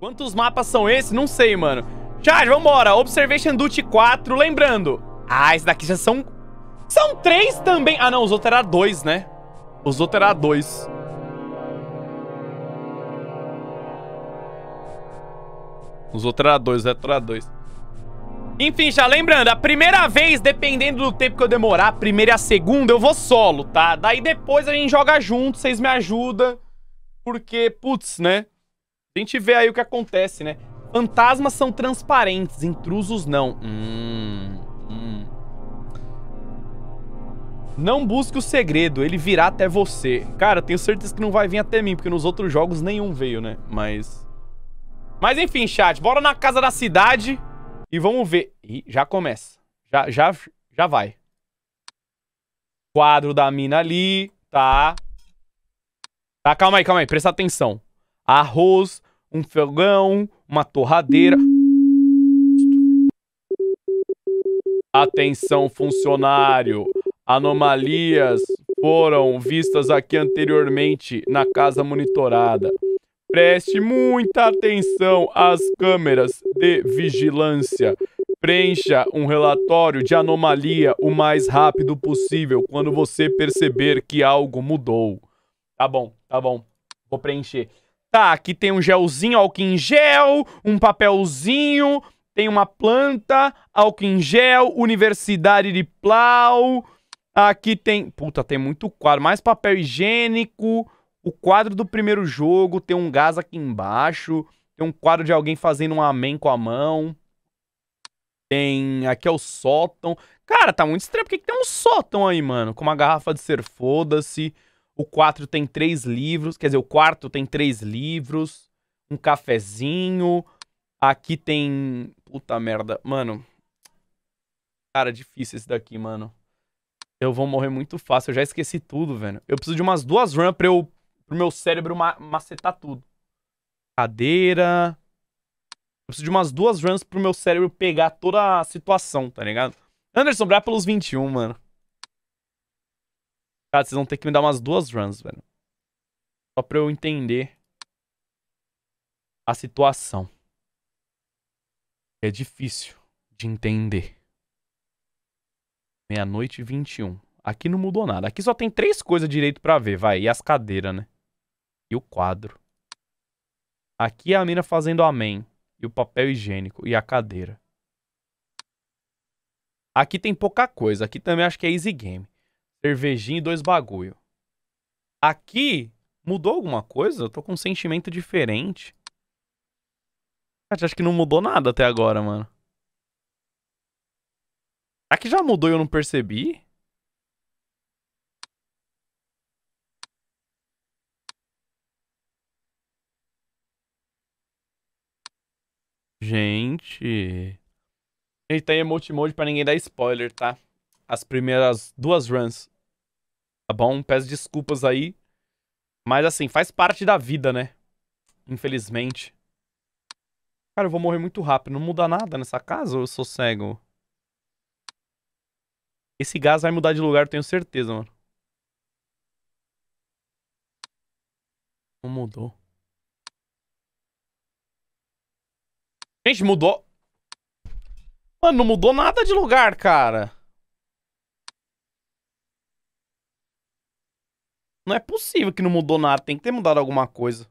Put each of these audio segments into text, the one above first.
Quantos mapas são esses? Não sei, mano. Charge, vambora. Observation Duty 4, lembrando. Ah, esses daqui já são... São três também. Ah, não, os outros eram dois, né? Os outros eram dois. Os outros eram dois, os outros eram dois. Enfim, já lembrando, a primeira vez, dependendo do tempo que eu demorar, a primeira e a segunda, eu vou solo, tá? Daí depois a gente joga junto, vocês me ajudam. Porque, putz, né? A gente vê aí o que acontece, né? Fantasmas são transparentes, intrusos não. Hum, hum. Não busque o segredo, ele virá até você. Cara, tenho certeza que não vai vir até mim, porque nos outros jogos nenhum veio, né? Mas... Mas enfim, chat, bora na casa da cidade e vamos ver. Ih, já começa. Já, já, já vai. Quadro da mina ali, tá? Tá, calma aí, calma aí, presta atenção arroz, um fogão, uma torradeira. Atenção, funcionário. Anomalias foram vistas aqui anteriormente na casa monitorada. Preste muita atenção às câmeras de vigilância. Preencha um relatório de anomalia o mais rápido possível quando você perceber que algo mudou. Tá bom, tá bom. Vou preencher. Tá, aqui tem um gelzinho, álcool em gel, um papelzinho, tem uma planta, álcool em gel, Universidade de Plau. Aqui tem... Puta, tem muito quadro. Mais papel higiênico, o quadro do primeiro jogo, tem um gás aqui embaixo, tem um quadro de alguém fazendo um amém com a mão. Tem... Aqui é o sótão. Cara, tá muito estranho. Por que, que tem um sótão aí, mano? Com uma garrafa de ser foda-se... O quatro tem três livros, quer dizer, o quarto tem três livros, um cafezinho. Aqui tem. Puta merda. Mano. Cara, difícil esse daqui, mano. Eu vou morrer muito fácil. Eu já esqueci tudo, velho. Eu preciso de umas duas runs pra eu. pro meu cérebro ma macetar tudo. Cadeira. Eu preciso de umas duas runs pro meu cérebro pegar toda a situação, tá ligado? Anderson, obrigado pelos 21, mano. Cara, vocês vão ter que me dar umas duas runs, velho. Só pra eu entender a situação. É difícil de entender. Meia-noite e 21. Aqui não mudou nada. Aqui só tem três coisas direito pra ver, vai. E as cadeiras, né? E o quadro. Aqui é a mina fazendo amém. E o papel higiênico. E a cadeira. Aqui tem pouca coisa. Aqui também acho que é easy game cervejinha e dois bagulho. Aqui, mudou alguma coisa? Eu tô com um sentimento diferente. acho que não mudou nada até agora, mano. Será que já mudou e eu não percebi? Gente. Ele tem emote mode pra ninguém dar spoiler, tá? as primeiras duas runs. Tá bom? Peço desculpas aí. Mas assim, faz parte da vida, né? Infelizmente. Cara, eu vou morrer muito rápido. Não muda nada nessa casa ou eu sou cego? Esse gás vai mudar de lugar, eu tenho certeza, mano. Não mudou. Gente, mudou. Mano, não mudou nada de lugar, cara. Não é possível que não mudou nada, tem que ter mudado alguma coisa.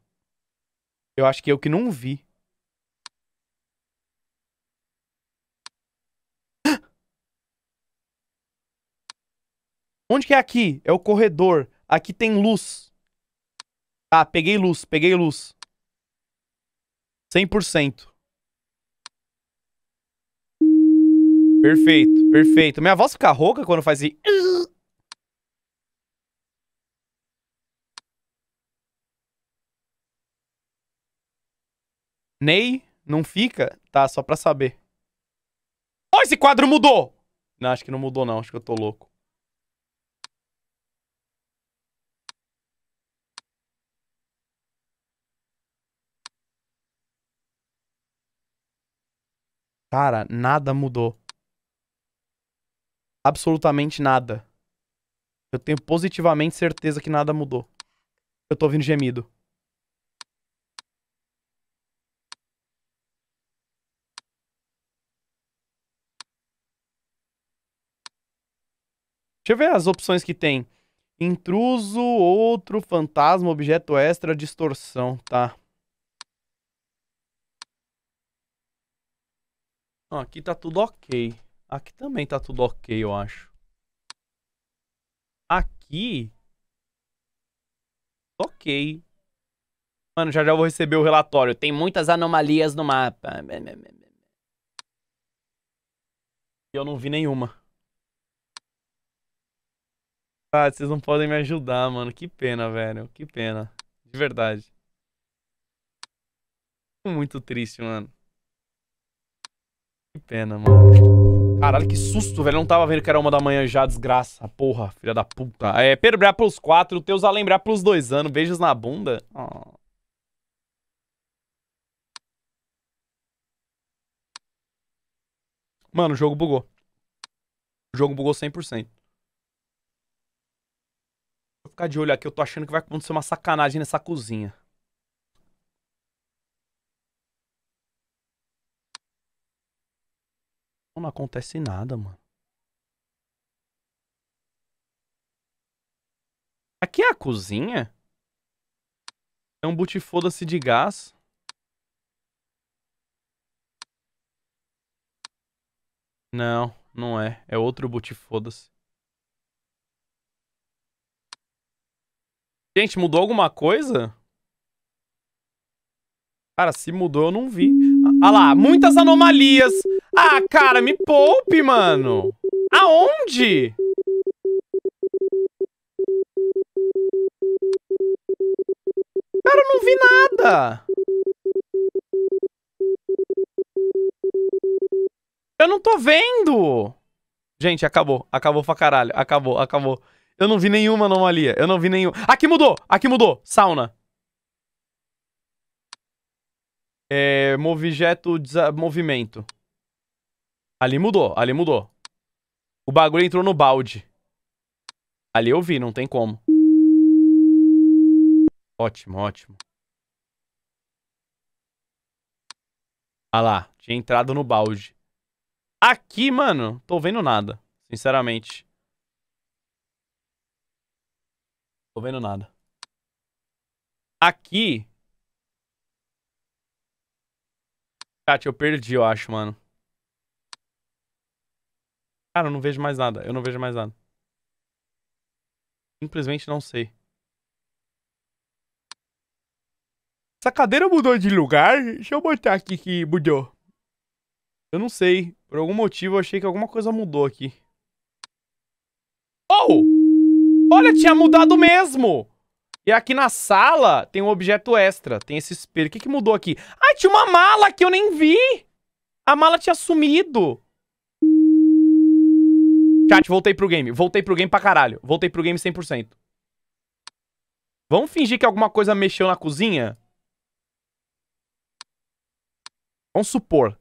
Eu acho que eu que não vi. Onde que é aqui? É o corredor. Aqui tem luz. Ah, peguei luz, peguei luz. 100%. Perfeito, perfeito. Minha voz fica rouca quando faz isso. Assim. Ney não fica? Tá, só pra saber. Ó, oh, esse quadro mudou! Não, acho que não mudou não, acho que eu tô louco. Cara, nada mudou. Absolutamente nada. Eu tenho positivamente certeza que nada mudou. Eu tô ouvindo gemido. Deixa eu ver as opções que tem. Intruso, outro, fantasma, objeto extra, distorção, tá. Ó, aqui tá tudo ok. Aqui também tá tudo ok, eu acho. Aqui... Tá ok. Mano, já já vou receber o relatório. Tem muitas anomalias no mapa. E eu não vi nenhuma. Ah, vocês não podem me ajudar, mano. Que pena, velho. Que pena. De verdade. Muito triste, mano. Que pena, mano. Caralho, que susto, velho. Eu não tava vendo que era uma da manhã já, desgraça. Porra, filha da puta. É, perbrar pros quatro, teus a lembrar pros dois anos. Beijos na bunda. Oh. Mano, o jogo bugou. O jogo bugou 100% ficar de olho aqui, eu tô achando que vai acontecer uma sacanagem nessa cozinha. Não acontece nada, mano. Aqui é a cozinha? É um foda se de gás. Não, não é. É outro foda se Gente, mudou alguma coisa? Cara, se mudou, eu não vi. Ah, ah lá, muitas anomalias. Ah, cara, me poupe, mano. Aonde? Cara, eu não vi nada. Eu não tô vendo. Gente, acabou. Acabou pra caralho. Acabou, acabou. Eu não vi nenhuma anomalia. Eu não vi nenhum. Aqui mudou! Aqui mudou! Sauna. É. Movijeto movimento. Ali mudou, ali mudou. O bagulho entrou no balde. Ali eu vi, não tem como. Ótimo, ótimo. Ah lá, tinha entrado no balde. Aqui, mano, tô vendo nada, sinceramente. Tô vendo nada. Aqui. Chat, eu perdi, eu acho, mano. Cara, eu não vejo mais nada. Eu não vejo mais nada. Simplesmente não sei. Essa cadeira mudou de lugar? Deixa eu botar aqui que mudou. Eu não sei. Por algum motivo eu achei que alguma coisa mudou aqui. Oh! Olha, tinha mudado mesmo! E aqui na sala tem um objeto extra, tem esse espelho. O que, que mudou aqui? Ah, tinha uma mala que eu nem vi! A mala tinha sumido! Chat, voltei pro game. Voltei pro game pra caralho. Voltei pro game 100%. Vamos fingir que alguma coisa mexeu na cozinha? Vamos supor.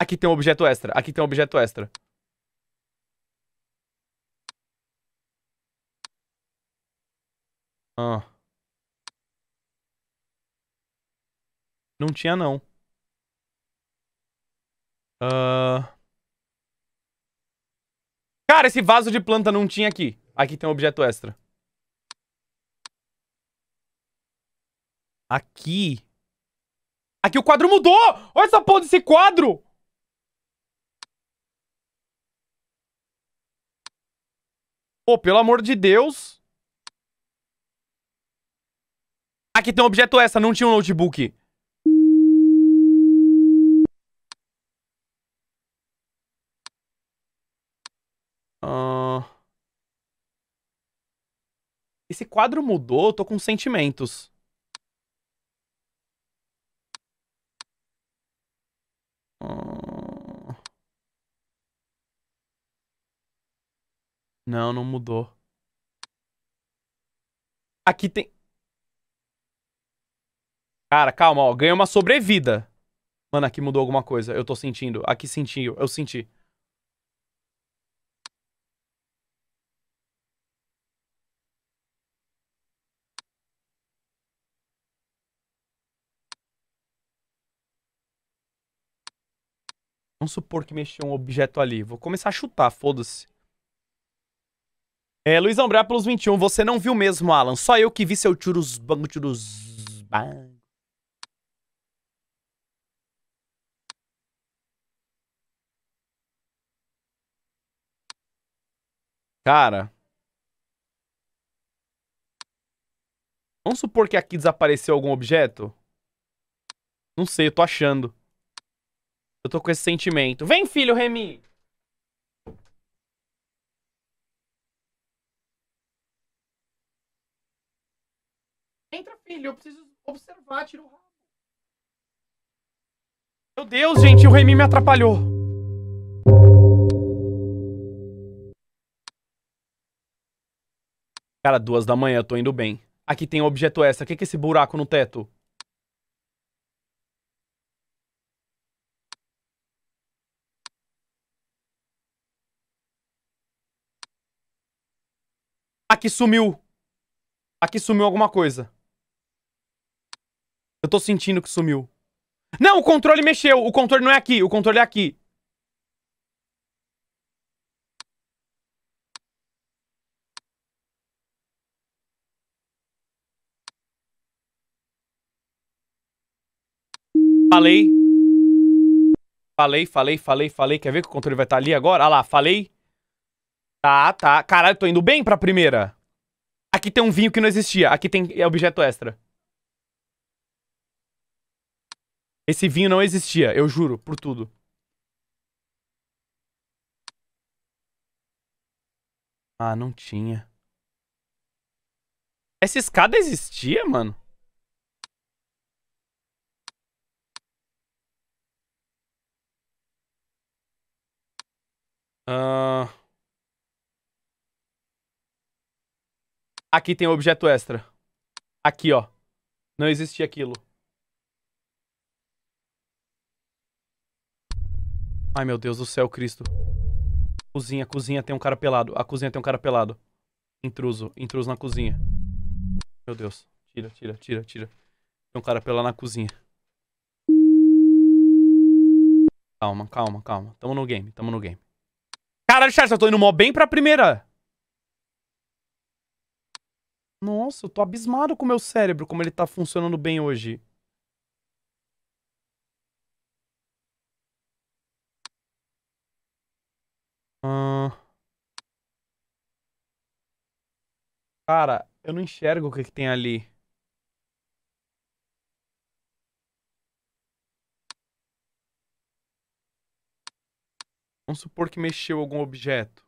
Aqui tem um objeto extra. Aqui tem um objeto extra. Ah. Não tinha, não. Uh... Cara, esse vaso de planta não tinha aqui. Aqui tem um objeto extra. Aqui. Aqui o quadro mudou! Olha essa porra desse quadro! Pô, pelo amor de Deus. Aqui tem um objeto essa, não tinha um notebook. Uh... Esse quadro mudou, eu tô com sentimentos. Ah. Não, não mudou. Aqui tem... Cara, calma, ó. Ganha uma sobrevida. Mano, aqui mudou alguma coisa. Eu tô sentindo. Aqui senti. Eu senti. Vamos supor que mexeu um objeto ali. Vou começar a chutar, foda-se. É, Luiz Ambré, pelos 21. Você não viu mesmo, Alan. Só eu que vi seu churus... Bango churus... Bang. Cara. Vamos supor que aqui desapareceu algum objeto? Não sei, eu tô achando. Eu tô com esse sentimento. Vem, filho, Remy! Entra, filho, eu preciso observar, tira o rabo. Meu Deus, gente, o Remy me atrapalhou. Cara, duas da manhã, eu tô indo bem. Aqui tem um objeto extra. O que é esse buraco no teto? Aqui sumiu. Aqui sumiu alguma coisa. Eu tô sentindo que sumiu. Não, o controle mexeu. O controle não é aqui. O controle é aqui. Falei. Falei, falei, falei, falei. Quer ver que o controle vai estar tá ali agora? Ah lá, falei. Tá, tá. Caralho, tô indo bem pra primeira. Aqui tem um vinho que não existia. Aqui tem é objeto extra. Esse vinho não existia, eu juro, por tudo. Ah, não tinha. Essa escada existia, mano? Uh... Aqui tem um objeto extra. Aqui, ó. Não existia aquilo. Ai, meu Deus do céu, Cristo. Cozinha, cozinha tem um cara pelado. A cozinha tem um cara pelado. Intruso, intruso na cozinha. Meu Deus. Tira, tira, tira, tira. Tem um cara pelado na cozinha. Calma, calma, calma. Tamo no game, tamo no game. Caralho, Charles, eu tô indo mó bem pra primeira. Nossa, eu tô abismado com o meu cérebro, como ele tá funcionando bem hoje. Cara, eu não enxergo o que, que tem ali. Vamos supor que mexeu algum objeto.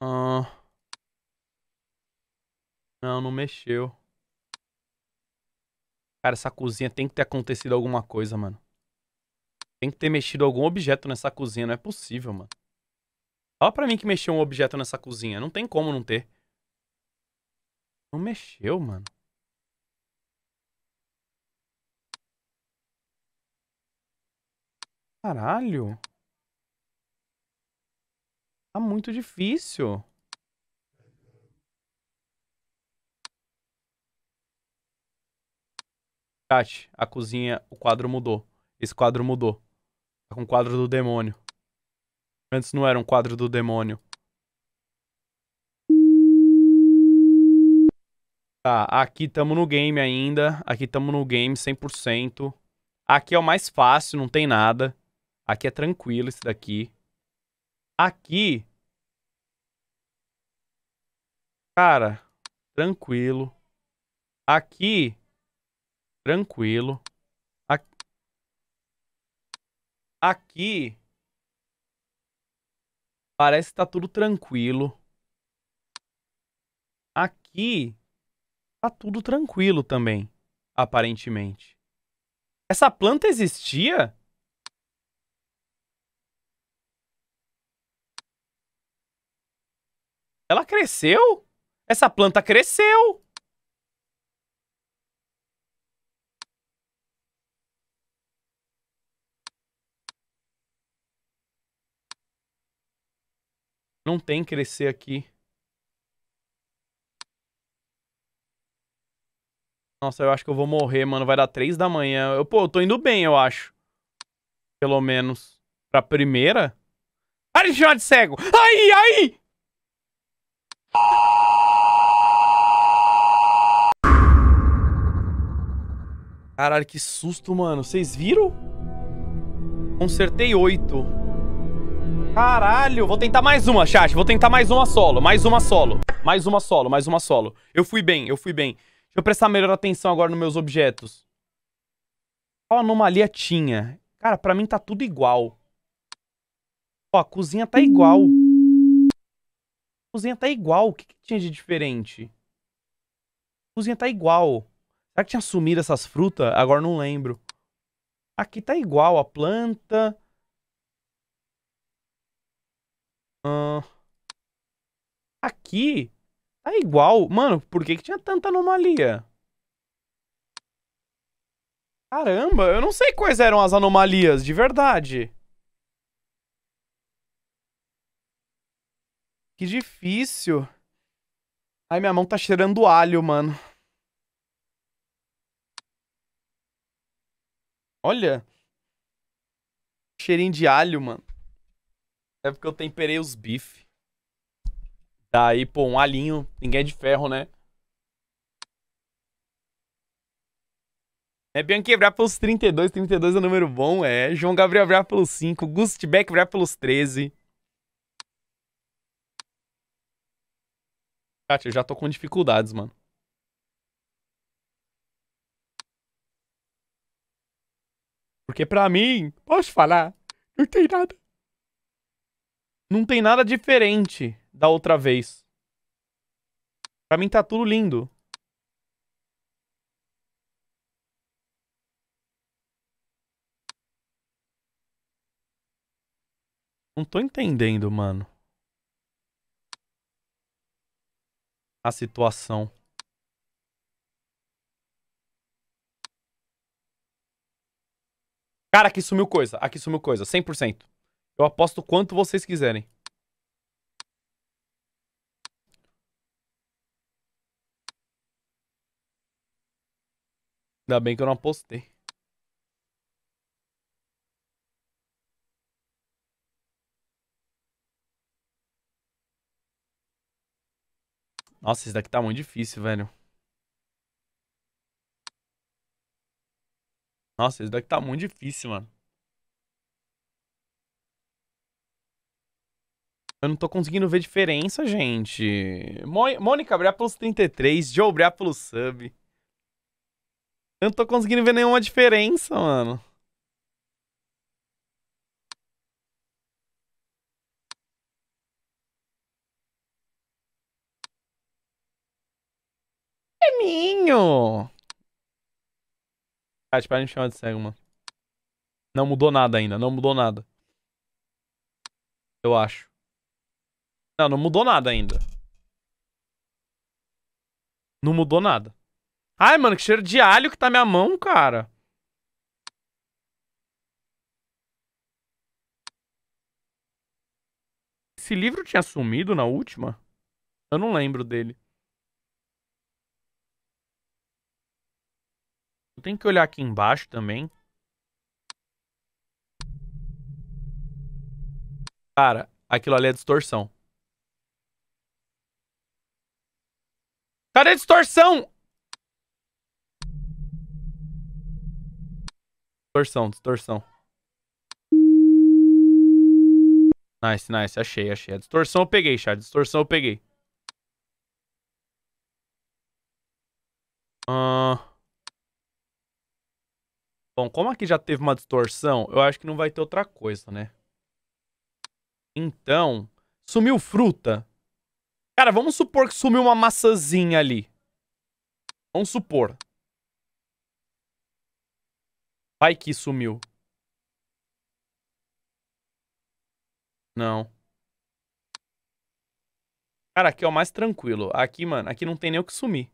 Ah. Não, não mexeu. Cara, essa cozinha tem que ter acontecido alguma coisa, mano. Tem que ter mexido algum objeto nessa cozinha. Não é possível, mano. Fala pra mim que mexeu um objeto nessa cozinha. Não tem como não ter. Não mexeu, mano. Caralho. Tá muito difícil. Chat, a cozinha, o quadro mudou. Esse quadro mudou. Tá com o quadro do demônio. Antes não era um quadro do demônio. Tá, aqui tamo no game ainda. Aqui tamo no game 100%. Aqui é o mais fácil, não tem nada. Aqui é tranquilo esse daqui. Aqui. Cara, tranquilo. Aqui. Tranquilo. Aqui. Aqui. Parece que tá tudo tranquilo. Aqui. Tá tudo tranquilo também. Aparentemente. Essa planta existia? Ela cresceu? Essa planta cresceu! Não tem crescer aqui. Nossa, eu acho que eu vou morrer, mano. Vai dar três da manhã. Eu, pô, eu tô indo bem, eu acho. Pelo menos. Pra primeira? Para de chamar de cego! Aí, aí! Caralho, que susto, mano. Vocês viram? Consertei oito. Caralho, vou tentar mais uma, chat. Vou tentar mais uma solo, mais uma solo. Mais uma solo, mais uma solo. Eu fui bem, eu fui bem. Deixa eu prestar melhor atenção agora nos meus objetos. Qual anomalia tinha? Cara, pra mim tá tudo igual. Ó, a cozinha tá igual cozinha tá igual. O que, que tinha de diferente? A cozinha tá igual. Será que tinha sumido essas frutas? Agora não lembro. Aqui tá igual a planta. Uh... Aqui tá igual. Mano, por que, que tinha tanta anomalia? Caramba, eu não sei quais eram as anomalias, de verdade. Que difícil. Ai, minha mão tá cheirando alho, mano. Olha. Cheirinho de alho, mano. É porque eu temperei os bife. Daí, pô, um alinho. Ninguém é de ferro, né? É Bianchi Bra pelos 32, 32 é um número bom, é. João Gabriel Bra pelos 5, Gust Beck Bra pelos 13. Chat, eu já tô com dificuldades, mano. Porque pra mim, posso falar? Não tem nada. Não tem nada diferente da outra vez. Pra mim tá tudo lindo. Não tô entendendo, mano. a situação. Cara, aqui sumiu coisa. Aqui sumiu coisa. 100%. Eu aposto quanto vocês quiserem. Ainda bem que eu não apostei. Nossa, esse daqui tá muito difícil, velho. Nossa, esse daqui tá muito difícil, mano. Eu não tô conseguindo ver diferença, gente. Mônica, obrigado pelos 33. Joe, obrigado pelo sub. Eu não tô conseguindo ver nenhuma diferença, mano. caminho. Kat, ah, tipo, para de me chamar de cego, mano. Não mudou nada ainda, não mudou nada. Eu acho. Não, não mudou nada ainda. Não mudou nada. Ai, mano, que cheiro de alho que tá minha mão, cara. Esse livro tinha sumido na última? Eu não lembro dele. Eu tenho que olhar aqui embaixo também. Cara, aquilo ali é distorção. Cadê a distorção? Distorção, distorção. Nice, nice. Achei, achei. A distorção eu peguei, chat. Distorção eu peguei. Ahn... Uh... Bom, como aqui já teve uma distorção, eu acho que não vai ter outra coisa, né? Então, sumiu fruta. Cara, vamos supor que sumiu uma maçãzinha ali. Vamos supor. Vai que sumiu. Não. Cara, aqui é o mais tranquilo. Aqui, mano, aqui não tem nem o que sumir.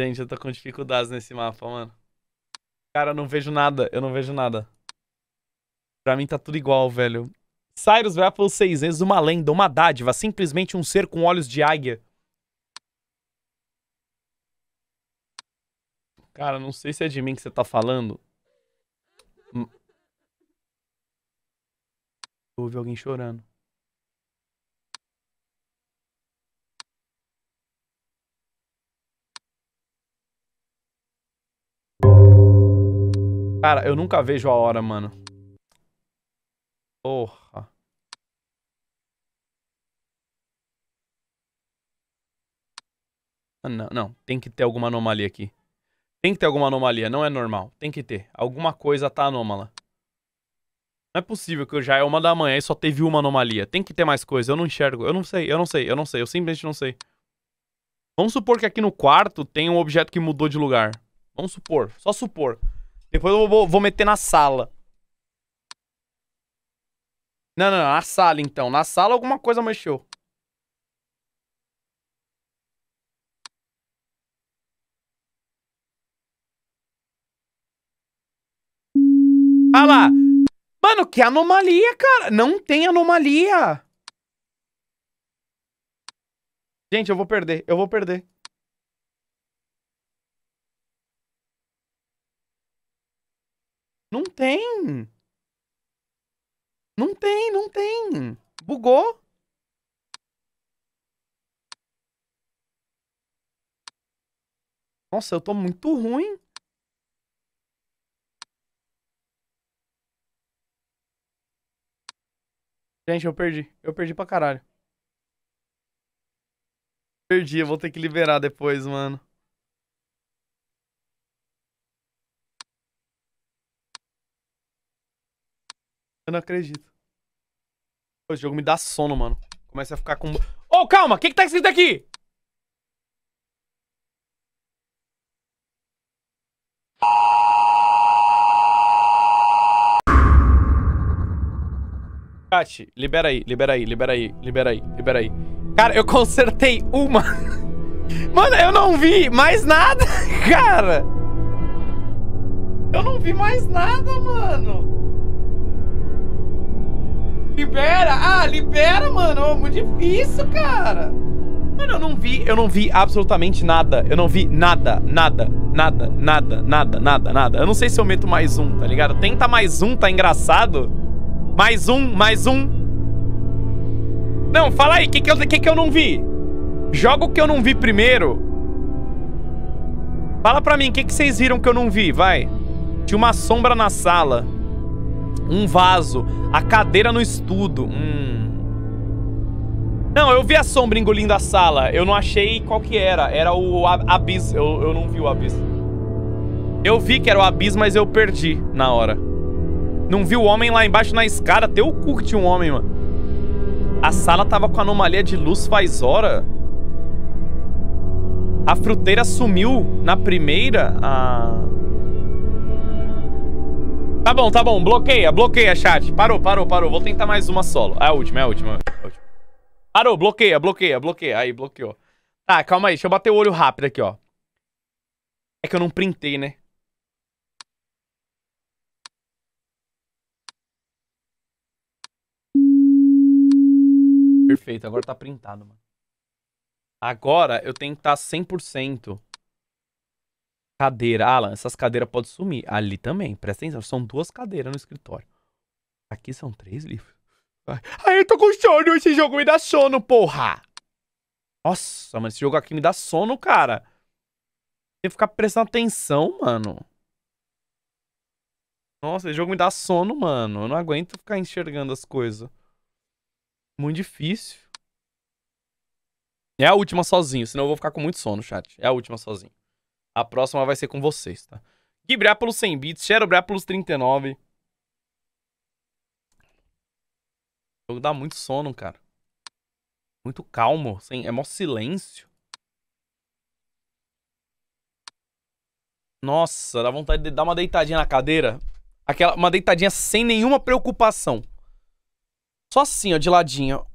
Gente, eu tô com dificuldades nesse mapa, mano. Cara, eu não vejo nada. Eu não vejo nada. Pra mim tá tudo igual, velho. Cyrus vai pelos seis vezes uma lenda, uma dádiva, simplesmente um ser com olhos de águia. Cara, não sei se é de mim que você tá falando. Houve hum. alguém chorando. Cara, eu nunca vejo a hora, mano. Porra. Ah, não, não. Tem que ter alguma anomalia aqui. Tem que ter alguma anomalia. Não é normal. Tem que ter. Alguma coisa tá anômala. Não é possível que já é uma da manhã e só teve uma anomalia. Tem que ter mais coisa. Eu não enxergo. Eu não sei. Eu não sei. Eu não sei. Eu simplesmente não sei. Vamos supor que aqui no quarto tem um objeto que mudou de lugar. Vamos supor. Só supor. Depois eu vou, vou meter na sala. Não, não, não, na sala então. Na sala alguma coisa mexeu. Ah lá! Mano, que anomalia, cara! Não tem anomalia! Gente, eu vou perder, eu vou perder. Não tem. Não tem, não tem. Bugou. Nossa, eu tô muito ruim. Gente, eu perdi. Eu perdi pra caralho. Perdi, eu vou ter que liberar depois, mano. Eu não acredito. O jogo me dá sono, mano. Começa a ficar com... Ô, oh, calma! O que que tá escrito aqui? Chat, libera aí, libera aí, libera aí, libera aí, libera aí. Cara, eu consertei uma. Mano, eu não vi mais nada, cara. Eu não vi mais nada, mano. Libera! Ah, libera, mano! É muito difícil, cara! Mano, eu não vi, eu não vi absolutamente nada. Eu não vi nada, nada, nada, nada, nada, nada, nada. Eu não sei se eu meto mais um, tá ligado? Tenta mais um, tá engraçado? Mais um, mais um. Não, fala aí, o que que eu, que que eu não vi? Joga o que eu não vi primeiro. Fala pra mim, o que que vocês viram que eu não vi? Vai. Tinha uma sombra na sala. Um vaso. A cadeira no estudo. Hum. Não, eu vi a sombra engolindo a sala. Eu não achei qual que era. Era o abismo. Eu, eu não vi o abismo. Eu vi que era o abismo, mas eu perdi na hora. Não vi o homem lá embaixo na escada. Até o cu um homem, mano. A sala tava com anomalia de luz faz hora. A fruteira sumiu na primeira. Ah... Tá bom, tá bom. Bloqueia, bloqueia, chat. Parou, parou, parou. Vou tentar mais uma solo. É a última, é a última. É a última. Parou, bloqueia, bloqueia, bloqueia. Aí, bloqueou. Tá, calma aí. Deixa eu bater o olho rápido aqui, ó. É que eu não printei, né? Perfeito, agora tá printado, mano. Agora eu tenho que estar tá 100%. Cadeira. Alan, essas cadeiras podem sumir. Ali também, presta atenção. São duas cadeiras no escritório. Aqui são três livros. Ai, eu tô com sono. Esse jogo me dá sono, porra. Nossa, mano. Esse jogo aqui me dá sono, cara. Tem que ficar prestando atenção, mano. Nossa, esse jogo me dá sono, mano. Eu não aguento ficar enxergando as coisas. Muito difícil. É a última sozinho, senão eu vou ficar com muito sono, chat. É a última sozinho. A próxima vai ser com vocês, tá? Guibriápolis 100 bits, Xerobriápolis 39. O jogo dá muito sono, cara. Muito calmo, sem, é mó silêncio. Nossa, dá vontade de dar uma deitadinha na cadeira. Aquela, uma deitadinha sem nenhuma preocupação. Só assim, ó, de ladinho.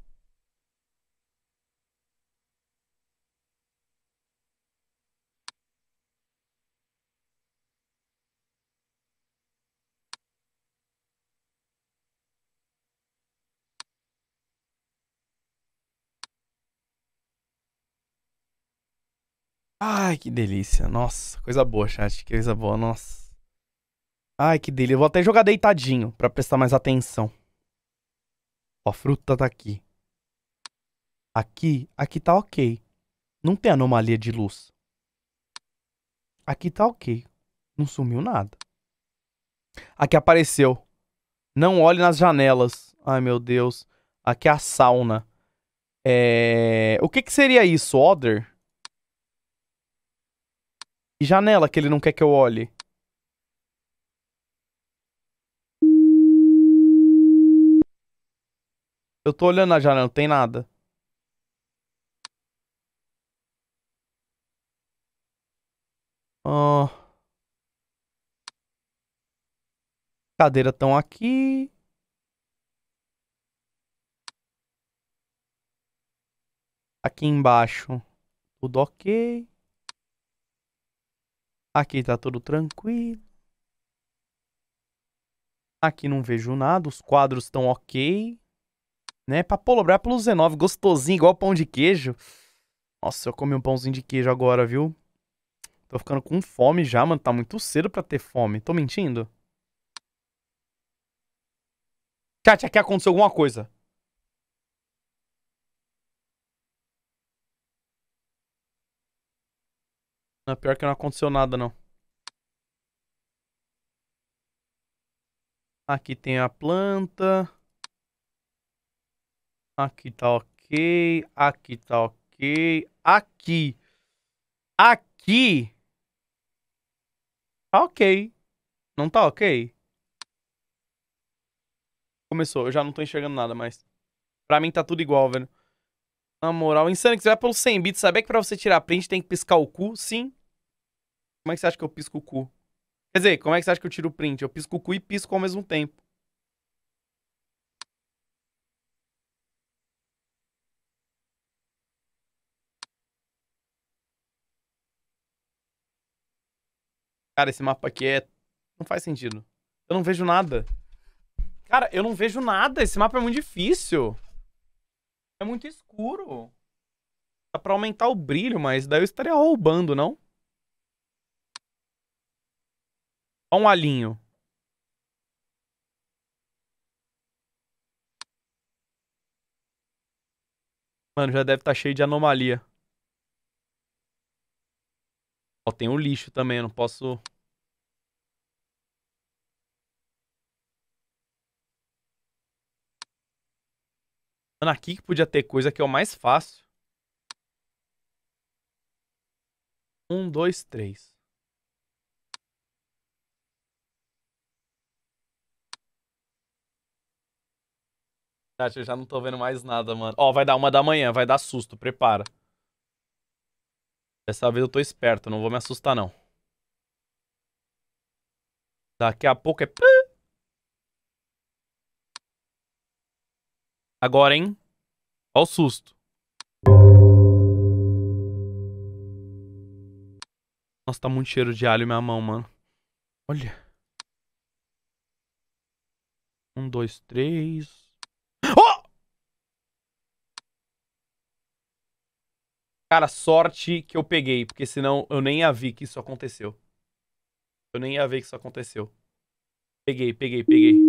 Ai, que delícia. Nossa, coisa boa, chat. Coisa boa, nossa. Ai, que delícia. vou até jogar deitadinho pra prestar mais atenção. Ó, a fruta tá aqui. Aqui, aqui tá ok. Não tem anomalia de luz. Aqui tá ok. Não sumiu nada. Aqui apareceu. Não olhe nas janelas. Ai, meu Deus. Aqui é a sauna. É... O que que seria isso? Oder? E janela que ele não quer que eu olhe. Eu tô olhando a janela, não tem nada. Oh. Cadeira estão aqui. Aqui embaixo, tudo ok. Aqui tá tudo tranquilo. Aqui não vejo nada, os quadros estão ok. Né? Pra polobrar pelo 19, gostosinho, igual pão de queijo. Nossa, eu comi um pãozinho de queijo agora, viu? Tô ficando com fome já, mano. Tá muito cedo pra ter fome. Tô mentindo? Chat, aqui aconteceu alguma coisa. Não, pior que não aconteceu nada, não. Aqui tem a planta. Aqui tá ok. Aqui tá ok. Aqui. Aqui. Tá ok. Não tá ok? Começou. Eu já não tô enxergando nada mais. Pra mim tá tudo igual, velho. Uma moral insano que você vai pelo 100 bits. Sabia que pra você tirar print tem que piscar o cu? Sim. Como é que você acha que eu pisco o cu? Quer dizer, como é que você acha que eu tiro o print? Eu pisco o cu e pisco ao mesmo tempo. Cara, esse mapa aqui é. Não faz sentido. Eu não vejo nada. Cara, eu não vejo nada. Esse mapa é muito difícil. É muito escuro. Dá pra aumentar o brilho, mas daí eu estaria roubando, não? Ó um alinho. Mano, já deve estar tá cheio de anomalia. Ó, tem o lixo também, eu não posso... Mano, aqui que podia ter coisa que é o mais fácil. Um, dois, três. Chat, eu já não tô vendo mais nada, mano. Ó, vai dar uma da manhã, vai dar susto, prepara. Dessa vez eu tô esperto, não vou me assustar, não. Daqui a pouco é... Agora, hein? Olha o susto. Nossa, tá muito cheiro de alho na minha mão, mano. Olha. Um, dois, três. Oh! Cara, sorte que eu peguei, porque senão eu nem ia ver que isso aconteceu. Eu nem ia ver que isso aconteceu. Peguei, peguei, peguei.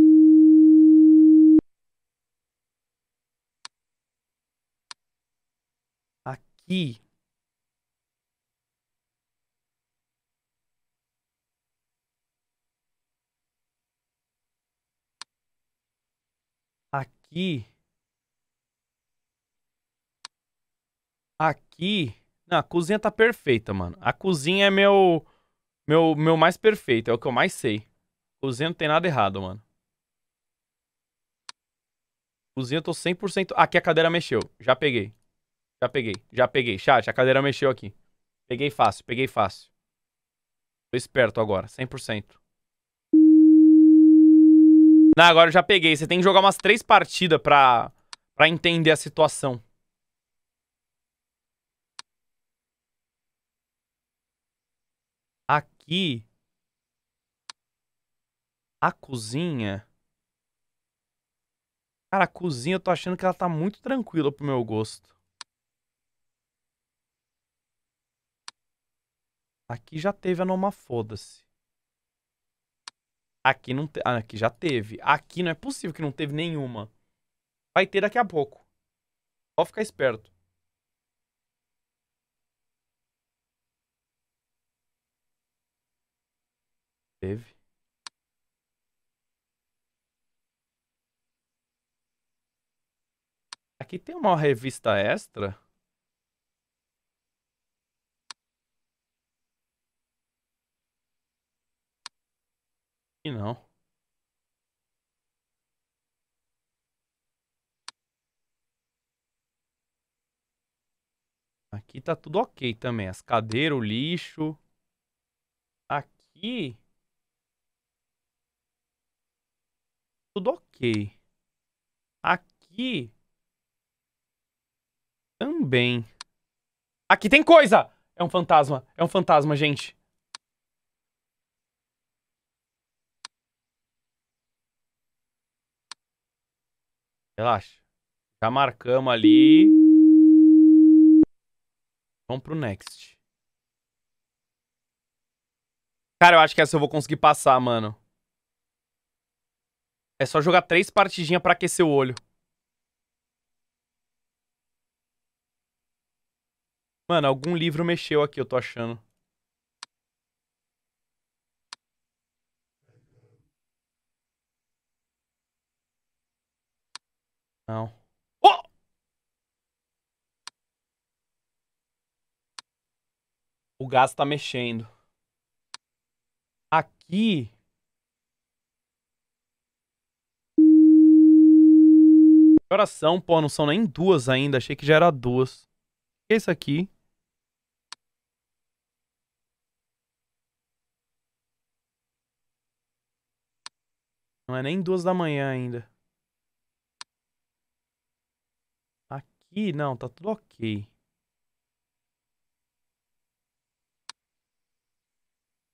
aqui. Aqui. Aqui. Não, a cozinha tá perfeita, mano. A cozinha é meu, meu, meu mais perfeito. É o que eu mais sei. Cozinha não tem nada errado, mano. Cozinha eu tô 100%. Aqui a cadeira mexeu. Já peguei. Já peguei, já peguei. Chat, a cadeira mexeu aqui. Peguei fácil, peguei fácil. Tô esperto agora, 100%. Não, agora eu já peguei. Você tem que jogar umas três partidas pra, pra entender a situação. Aqui... A cozinha... Cara, a cozinha eu tô achando que ela tá muito tranquila pro meu gosto. Aqui já teve a Noma Foda-se. Aqui não te... aqui já teve. Aqui não é possível que não teve nenhuma. Vai ter daqui a pouco. Só ficar esperto. Teve. Aqui tem uma revista extra. que não. Aqui tá tudo ok também. As cadeiras, o lixo. Aqui. Tudo ok. Aqui. Também. Aqui tem coisa! É um fantasma. É um fantasma, gente. Relaxa. Já marcamos ali. Vamos pro next. Cara, eu acho que essa eu vou conseguir passar, mano. É só jogar três partidinhas pra aquecer o olho. Mano, algum livro mexeu aqui, eu tô achando. Não. Oh! O gás tá mexendo. Aqui... Que horas são, pô? Não são nem duas ainda. Achei que já era duas. O que é isso aqui? Não é nem duas da manhã ainda. aqui, não, tá tudo ok.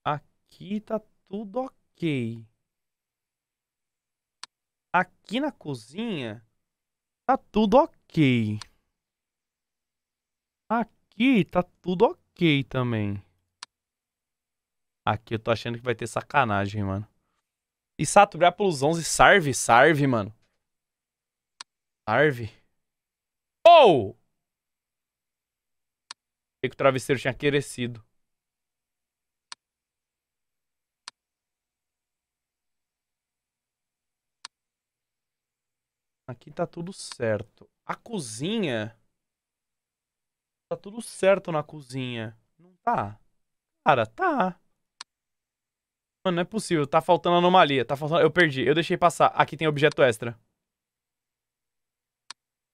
Aqui tá tudo ok. Aqui na cozinha tá tudo ok. Aqui tá tudo ok também. Aqui eu tô achando que vai ter sacanagem, mano. E saturar pelos 11, sarve, sarve, mano. Sarve. Ou! Achei que o travesseiro tinha aquecido. Aqui tá tudo certo. A cozinha. Tá tudo certo na cozinha. Não tá? Cara, tá. Mano, não é possível. Tá faltando anomalia. Tá faltando. Eu perdi. Eu deixei passar. Aqui tem objeto extra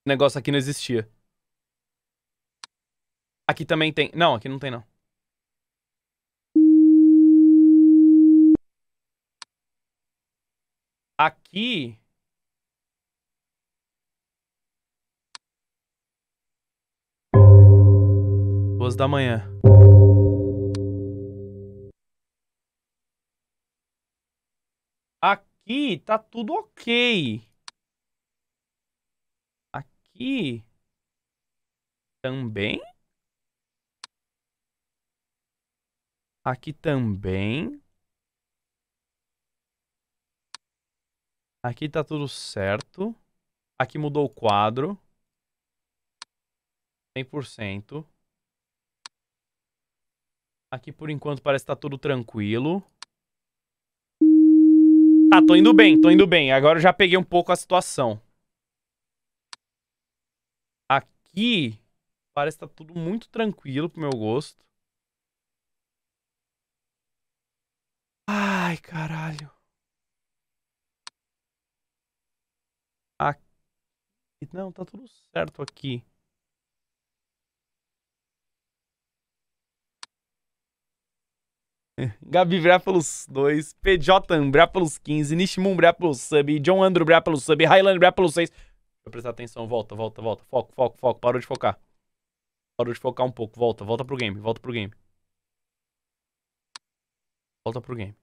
negócio aqui não existia. Aqui também tem. Não, aqui não tem, não. Aqui. Duas da manhã. Aqui tá tudo ok aqui também. Aqui também. Aqui tá tudo certo. Aqui mudou o quadro. 100%. Aqui por enquanto parece que tá tudo tranquilo. Tá, tô indo bem, tô indo bem. Agora eu já peguei um pouco a situação. Aqui parece que tá tudo muito tranquilo pro meu gosto. Ai, caralho. Aqui. Não, tá tudo certo aqui. Gabi Brá pelos 2, PJ Ambrá pelos 15, Nishimun Brá pelo sub, John Andrew Brá pelo sub, Highland Brá pelo 6. Vai prestar atenção, volta, volta, volta. Foco, foco, foco. Parou de focar. Parou de focar um pouco. Volta, volta pro game, volta pro game. Volta pro game.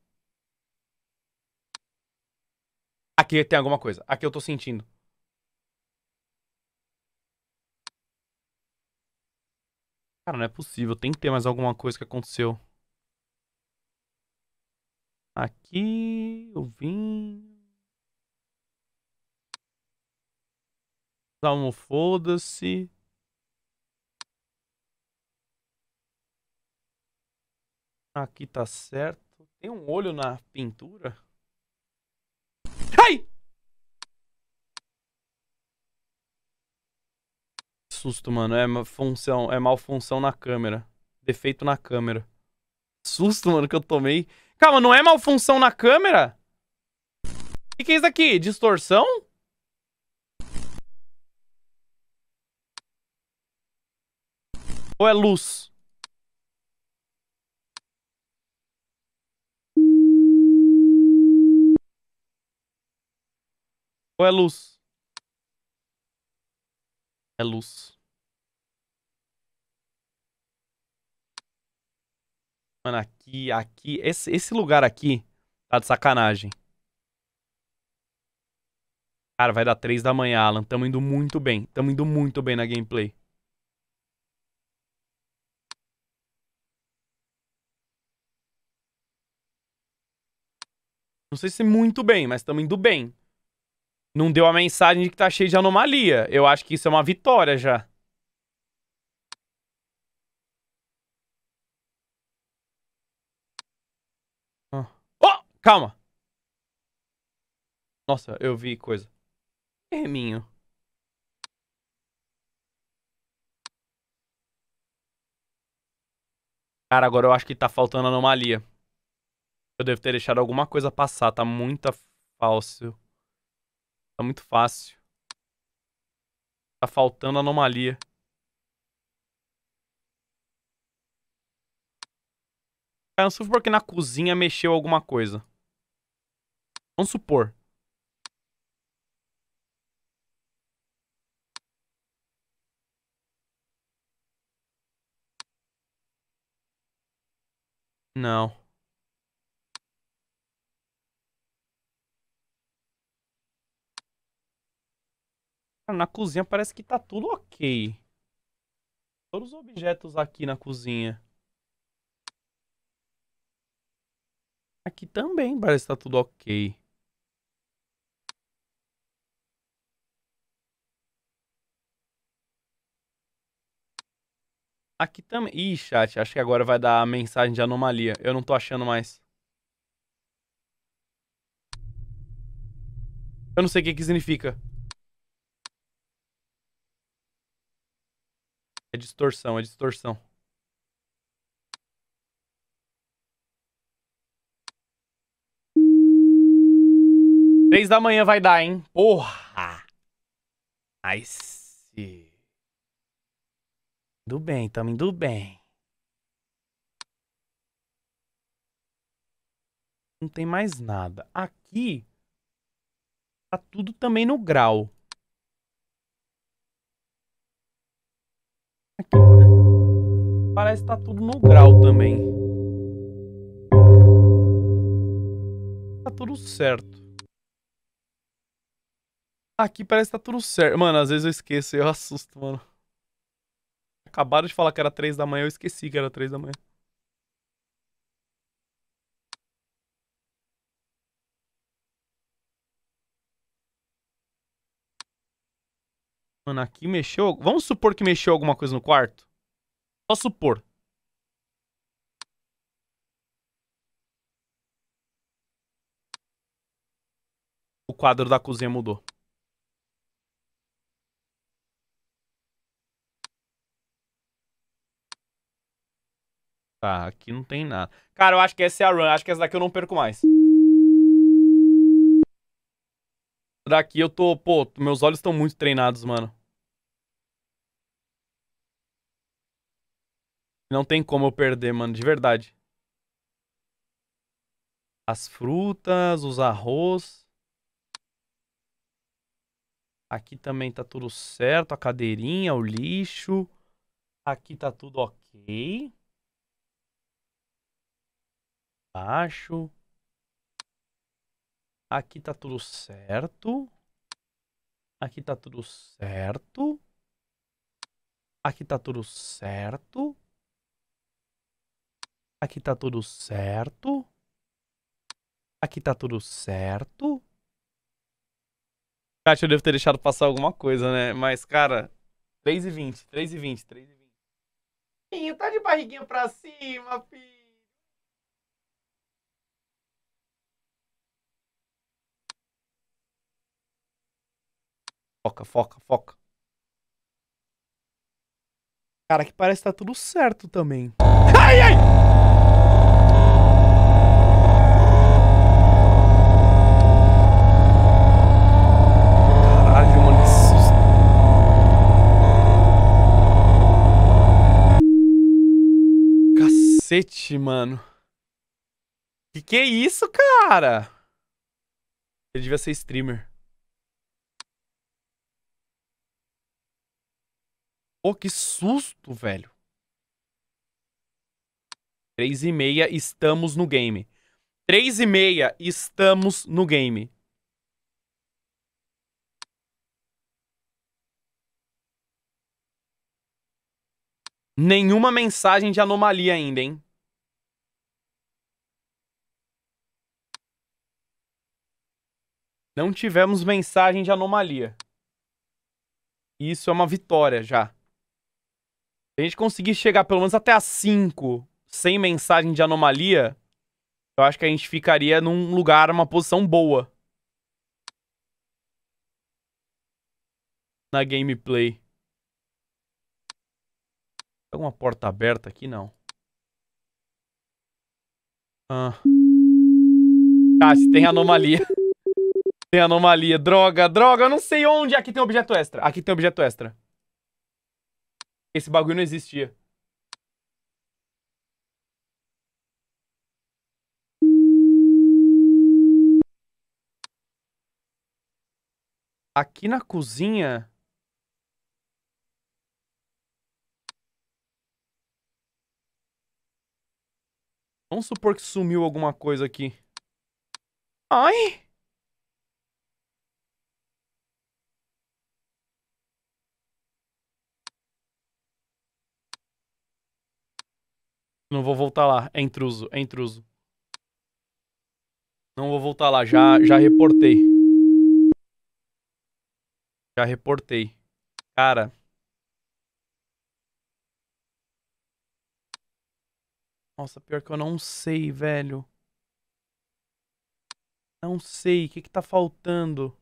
Aqui tem alguma coisa. Aqui eu tô sentindo. Cara, não é possível. Tem que ter mais alguma coisa que aconteceu. Aqui, eu vim... Salmo foda-se. Aqui tá certo. Tem um olho na pintura? Ai! Susto, mano. É função, é mal função na câmera. Defeito na câmera. Susto, mano, que eu tomei. Calma, não é mal função na câmera? O que, que é isso aqui? Distorção? Ou é luz? Ou é luz? É luz. Mano, aqui, aqui... Esse, esse lugar aqui tá de sacanagem. Cara, vai dar três da manhã, Alan. Tamo indo muito bem. Tamo indo muito bem na gameplay. Não sei se muito bem, mas estamos indo bem. Não deu a mensagem de que tá cheio de anomalia. Eu acho que isso é uma vitória já. Oh, oh calma. Nossa, eu vi coisa. Erminho. Cara, agora eu acho que tá faltando anomalia. Eu devo ter deixado alguma coisa passar. Tá muito fácil. Tá muito fácil. Tá faltando anomalia. Cara, vamos supor que na cozinha mexeu alguma coisa. Vamos supor. Não. Cara, na cozinha parece que tá tudo ok. Todos os objetos aqui na cozinha. Aqui também parece que tá tudo ok. Aqui também. Ih, chat, acho que agora vai dar a mensagem de anomalia. Eu não tô achando mais. Eu não sei o que que significa. É distorção, é distorção. Três da manhã vai dar, hein? Porra! Mas Indo bem, tamo indo bem. Não tem mais nada. Aqui tá tudo também no grau. Aqui, parece que tá tudo no grau também. Tá tudo certo. Aqui parece que tá tudo certo. Mano, às vezes eu esqueço, eu assusto, mano. Acabaram de falar que era 3 da manhã, eu esqueci que era 3 da manhã. Mano, aqui mexeu. Vamos supor que mexeu alguma coisa no quarto? Só supor. O quadro da cozinha mudou. Tá, aqui não tem nada. Cara, eu acho que essa é a run. Acho que essa daqui eu não perco mais. daqui eu tô, pô, meus olhos estão muito treinados, mano. Não tem como eu perder, mano, de verdade. As frutas, os arroz. Aqui também tá tudo certo, a cadeirinha, o lixo. Aqui tá tudo ok. Baixo. Aqui tá tudo certo. Aqui tá tudo certo. Aqui tá tudo certo. Aqui tá tudo certo. Aqui tá tudo certo. Acho que eu devo ter deixado passar alguma coisa, né? Mas, cara, 3 h 20, 3 h 20, 3 h 20. Pinho, tá de barriguinha pra cima, filho. Foca, foca, foca. Cara, que parece que tá tudo certo também. Ai, ai! Caralho, mano, que susto. Cacete, mano. Que que é isso, cara? Ele devia ser streamer. Pô, que susto, velho. Três e meia, estamos no game. Três e meia, estamos no game. Nenhuma mensagem de anomalia ainda, hein? Não tivemos mensagem de anomalia. Isso é uma vitória já. Se a gente conseguir chegar pelo menos até a 5 sem mensagem de anomalia, eu acho que a gente ficaria num lugar, uma posição boa. Na gameplay. Tem alguma porta aberta aqui? Não. Ah. ah, se tem anomalia. tem anomalia. Droga, droga. Eu não sei onde. Aqui tem objeto extra. Aqui tem objeto extra. Esse bagulho não existia. Aqui na cozinha. Vamos supor que sumiu alguma coisa aqui. Ai! Não vou voltar lá. É intruso, é intruso. Não vou voltar lá, já, já reportei. Já reportei. Cara. Nossa, pior que eu não sei, velho. Não sei, o que que tá faltando? O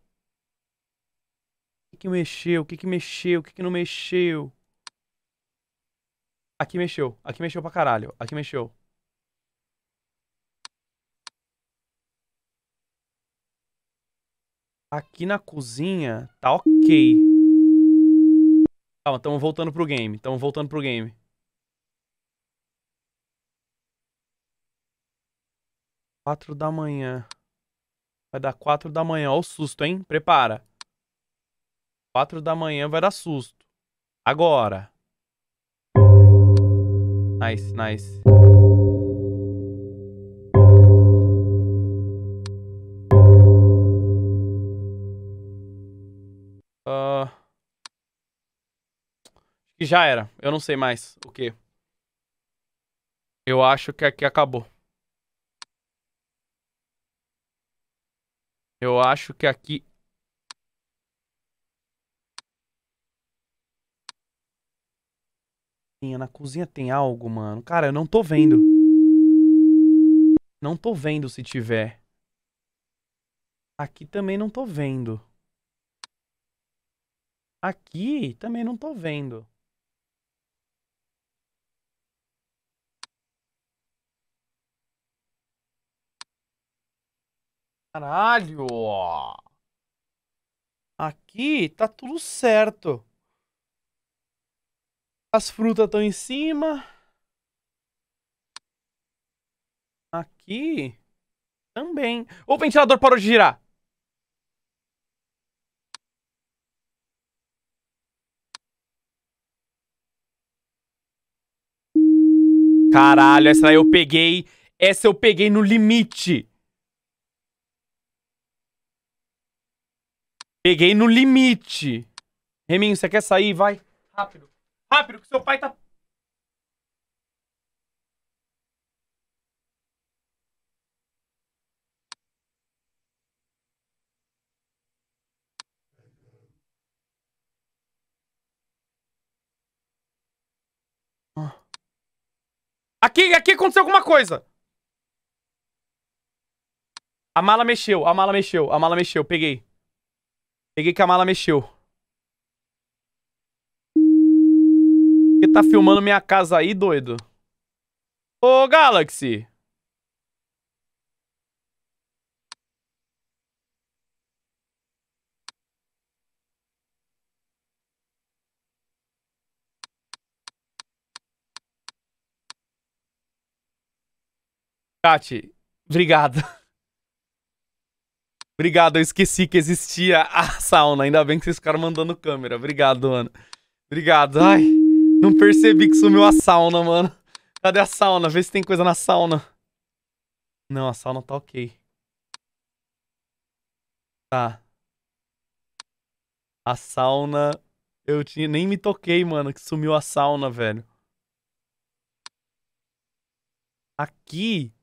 que que mexeu, o que que mexeu, o que que não mexeu? Aqui mexeu. Aqui mexeu pra caralho. Aqui mexeu. Aqui na cozinha tá ok. Calma, tamo voltando pro game. Tamo voltando pro game. Quatro da manhã. Vai dar quatro da manhã. Ó o susto, hein? Prepara. Quatro da manhã vai dar susto. Agora. Nice, nice. Uh... Já era. Eu não sei mais o que. Eu acho que aqui acabou. Eu acho que aqui cozinha. Na cozinha tem algo, mano. Cara, eu não tô vendo. Não tô vendo se tiver. Aqui também não tô vendo. Aqui também não tô vendo. Caralho! Aqui tá tudo certo. As frutas estão em cima. Aqui. Também. O ventilador parou de girar. Caralho, essa eu peguei. Essa eu peguei no limite. Peguei no limite. Reminho, você quer sair? Vai. Rápido. Rápido, que seu pai tá. Aqui, aqui aconteceu alguma coisa. A mala mexeu, a mala mexeu, a mala mexeu. Peguei. Peguei que a mala mexeu. tá filmando minha casa aí, doido? Ô, Galaxy! Tati, obrigado. Obrigado, eu esqueci que existia a sauna. Ainda bem que vocês ficaram mandando câmera. Obrigado, Ana. Obrigado. Ai. Não percebi que sumiu a sauna, mano. Cadê a sauna? Vê se tem coisa na sauna. Não, a sauna tá ok. Tá. A sauna... Eu tinha... nem me toquei, mano, que sumiu a sauna, velho. Aqui...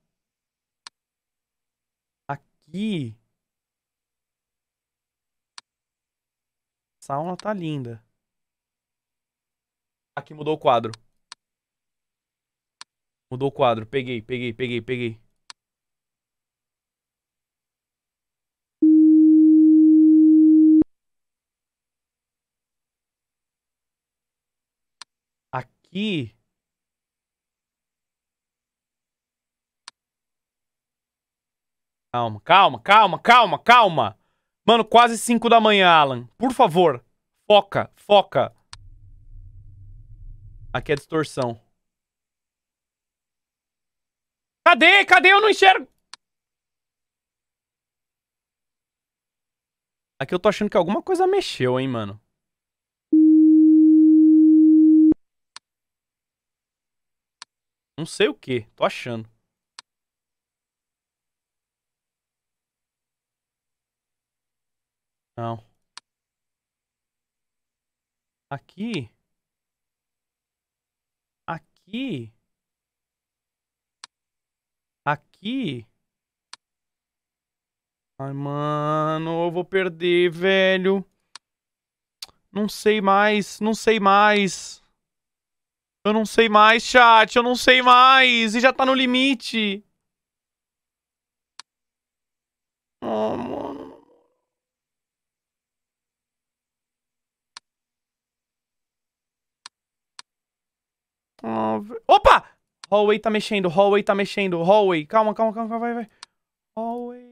Aqui... A sauna tá linda. Aqui mudou o quadro. Mudou o quadro. Peguei, peguei, peguei, peguei. Aqui. Calma, calma, calma, calma, calma. Mano, quase 5 da manhã, Alan. Por favor, foca, foca. Aqui é distorção. Cadê? Cadê? Eu não enxergo. Aqui eu tô achando que alguma coisa mexeu, hein, mano. Não sei o que. Tô achando. Não. Aqui aqui. Aqui. Ai, mano, eu vou perder, velho. Não sei mais, não sei mais. Eu não sei mais, chat, eu não sei mais. E já tá no limite. Oh, Opa! Hallway tá mexendo, hallway tá mexendo, hallway. Calma, calma, calma, vai, vai. Hallway.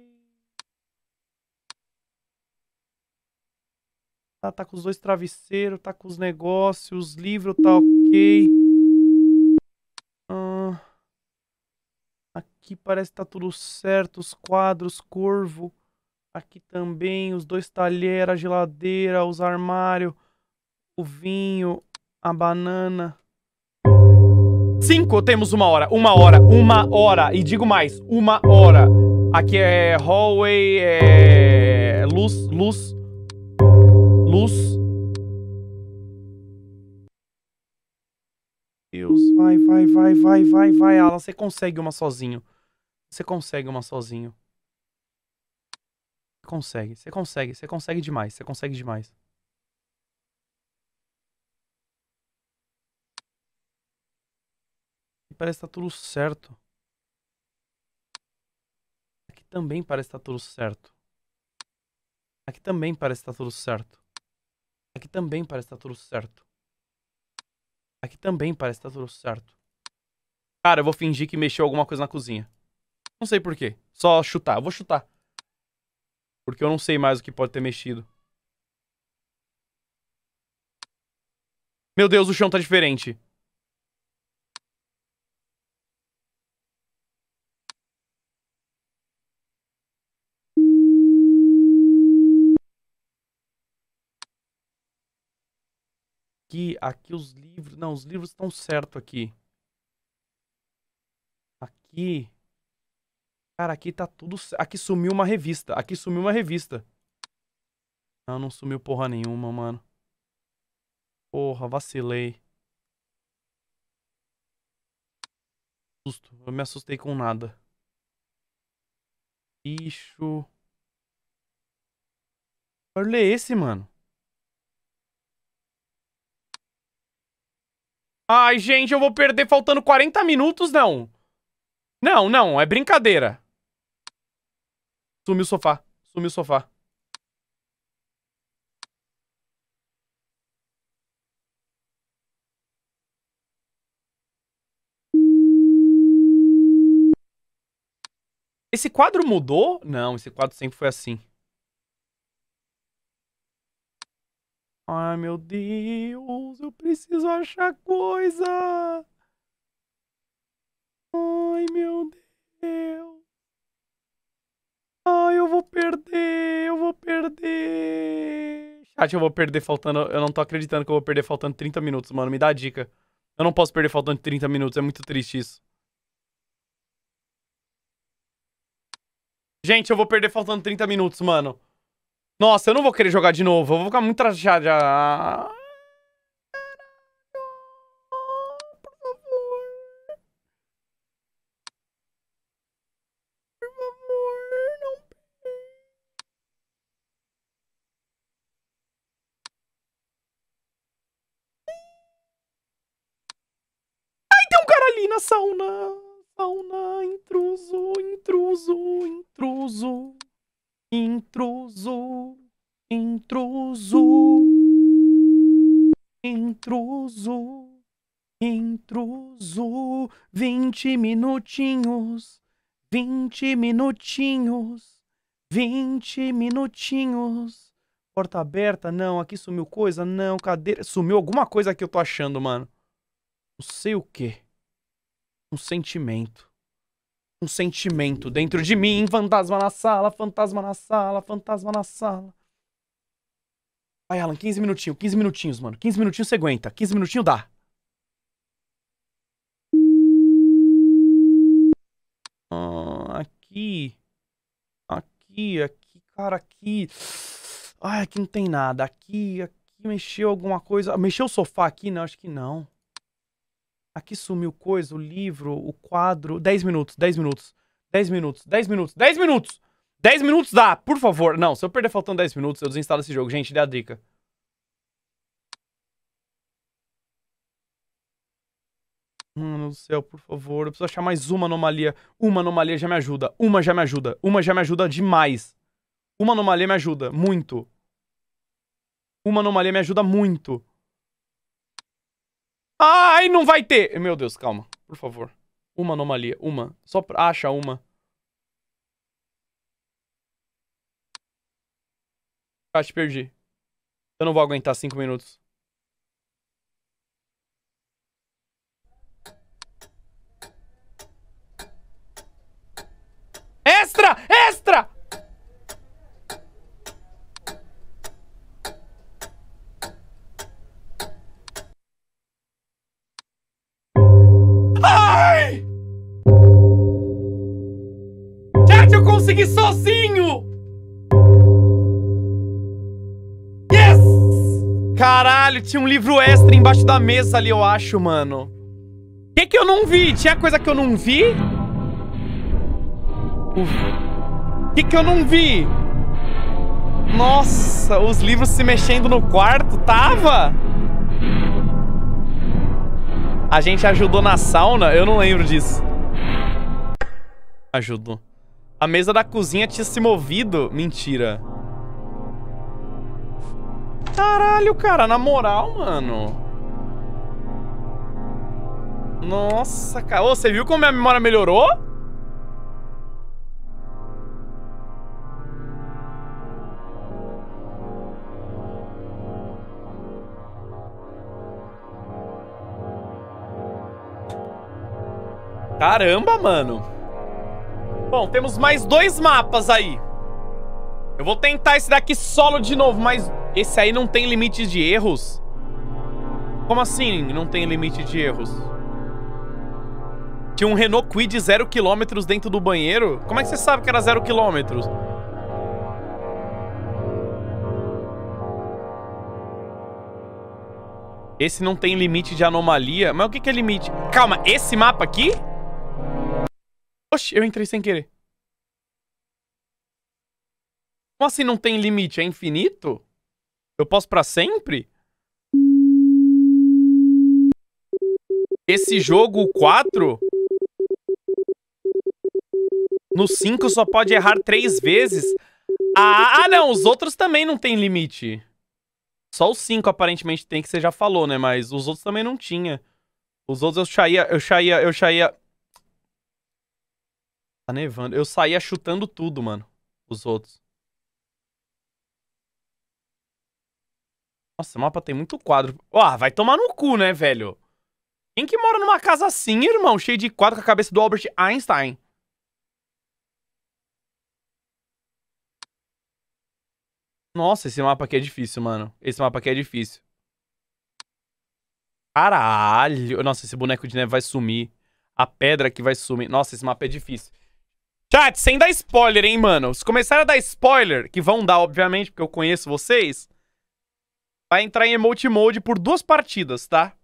Tá, tá com os dois travesseiros, tá com os negócios, os livros tá ok. Ah, aqui parece que tá tudo certo, os quadros, corvo. Aqui também, os dois talheres, a geladeira, os armários, o vinho, a banana. Cinco, temos uma hora, uma hora, uma hora. E digo mais, uma hora. Aqui é hallway, é... Luz, luz, luz. Deus, vai, vai, vai, vai, vai, vai, Alan. Você consegue uma sozinho. Você consegue uma sozinho. Consegue, você consegue, você consegue demais, você consegue demais. parece estar tá tudo certo. Aqui também parece estar tá tudo certo. Aqui também parece estar tá tudo certo. Aqui também parece estar tá tudo certo. Aqui também parece estar tá tudo certo. Cara, eu vou fingir que mexeu alguma coisa na cozinha. Não sei porquê. Só chutar. Eu vou chutar. Porque eu não sei mais o que pode ter mexido. Meu Deus, o chão tá diferente. aqui, aqui os livros... Não, os livros estão certo aqui. Aqui... Cara, aqui tá tudo... Aqui sumiu uma revista. Aqui sumiu uma revista. Não, não sumiu porra nenhuma, mano. Porra, vacilei. Susto. Eu me assustei com nada. Bicho. Olha esse, mano. Ai, gente, eu vou perder faltando 40 minutos, não. Não, não, é brincadeira. Sumiu o sofá, sumiu o sofá. Esse quadro mudou? Não, esse quadro sempre foi assim. Ai, meu Deus, eu preciso achar coisa. Ai, meu Deus. Ai, eu vou perder, eu vou perder. Chat, eu vou perder faltando... Eu não tô acreditando que eu vou perder faltando 30 minutos, mano. Me dá a dica. Eu não posso perder faltando 30 minutos, é muito triste isso. Gente, eu vou perder faltando 30 minutos, mano. Nossa, eu não vou querer jogar de novo. Eu vou ficar muito chateado. intruso, intruso, vinte minutinhos, vinte minutinhos, vinte minutinhos. Porta aberta, não, aqui sumiu coisa, não, cadeira, sumiu alguma coisa que eu tô achando, mano. Não sei o que. Um sentimento. Um sentimento dentro de mim, fantasma na sala, fantasma na sala, fantasma na sala. Vai, Alan, 15 minutinhos, 15 minutinhos, mano. 15 minutinhos você aguenta. 15 minutinhos dá. Ah, aqui. Aqui, aqui, cara, aqui. Ai, aqui não tem nada. Aqui, aqui mexeu alguma coisa. Mexeu o sofá aqui? Não, acho que não. Aqui sumiu coisa, o livro, o quadro. 10 minutos, 10 minutos. 10 minutos, 10 minutos, 10 minutos! 10 minutos dá, por favor. Não, se eu perder faltando 10 minutos, eu desinstalo esse jogo. Gente, dê a dica. Mano do céu, por favor. Eu preciso achar mais uma anomalia. Uma anomalia já me ajuda. Uma já me ajuda. Uma já me ajuda demais. Uma anomalia me ajuda muito. Uma anomalia me ajuda muito. Ai, não vai ter! Meu Deus, calma. Por favor. Uma anomalia. Uma. Só acha uma. Ah, te perdi. Eu não vou aguentar cinco minutos. Extra! Caralho, tinha um livro extra embaixo da mesa ali, eu acho, mano. O que que eu não vi? Tinha coisa que eu não vi? O que que eu não vi? Nossa, os livros se mexendo no quarto, tava? A gente ajudou na sauna? Eu não lembro disso. Ajudou. A mesa da cozinha tinha se movido? Mentira. Caralho, cara, na moral, mano. Nossa, cara. Ô, você viu como minha memória melhorou? Caramba, mano. Bom, temos mais dois mapas aí. Eu vou tentar esse daqui solo de novo, mais esse aí não tem limite de erros? Como assim não tem limite de erros? Tinha um Renault Kwid 0km dentro do banheiro? Como é que você sabe que era 0km? Esse não tem limite de anomalia? Mas o que, que é limite? Calma, esse mapa aqui? Oxe, eu entrei sem querer. Como assim não tem limite? É infinito? Eu posso para sempre? Esse jogo 4 no 5 só pode errar 3 vezes. Ah, ah, não, os outros também não tem limite. Só os 5 aparentemente tem que você já falou, né, mas os outros também não tinha. Os outros eu saía, eu saía, eu saía Tá nevando. Eu saía chutando tudo, mano. Os outros. Nossa, o mapa tem muito quadro. Ó, vai tomar no cu, né, velho? Quem que mora numa casa assim, irmão? Cheio de quadro com a cabeça do Albert Einstein. Nossa, esse mapa aqui é difícil, mano. Esse mapa aqui é difícil. Caralho. Nossa, esse boneco de neve vai sumir. A pedra que vai sumir. Nossa, esse mapa é difícil. Chat, sem dar spoiler, hein, mano. Se começaram a dar spoiler, que vão dar, obviamente, porque eu conheço vocês, vai entrar em emote mode por duas partidas, tá?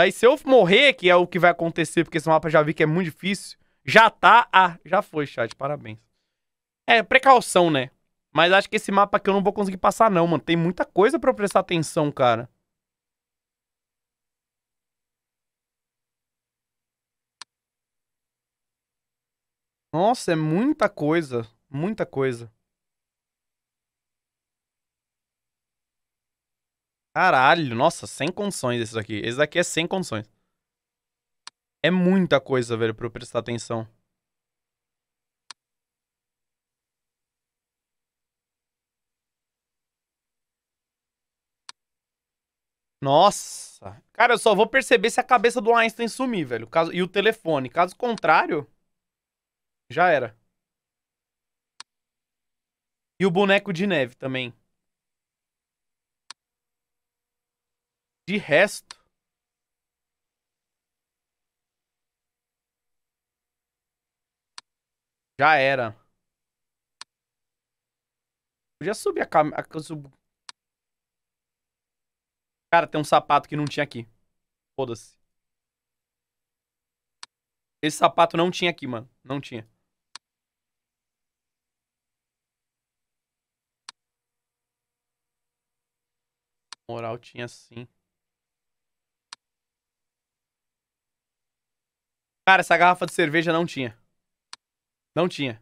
Aí se eu morrer, que é o que vai acontecer, porque esse mapa já vi que é muito difícil, já tá... Ah, já foi, chat, parabéns. É, precaução, né? Mas acho que esse mapa aqui eu não vou conseguir passar não, mano. Tem muita coisa pra eu prestar atenção, cara. Nossa, é muita coisa. Muita coisa. Caralho, nossa, sem condições esse daqui. Esse daqui é sem condições. É muita coisa, velho, pra eu prestar atenção. Nossa. Cara, eu só vou perceber se a cabeça do Einstein sumir, velho. Caso... E o telefone. Caso contrário, já era. E o boneco de neve também. De resto, já era. Podia subir a cama. Sub... Cara, tem um sapato que não tinha aqui. Foda-se. Esse sapato não tinha aqui, mano. Não tinha. Moral tinha sim. Cara, essa garrafa de cerveja não tinha. Não tinha.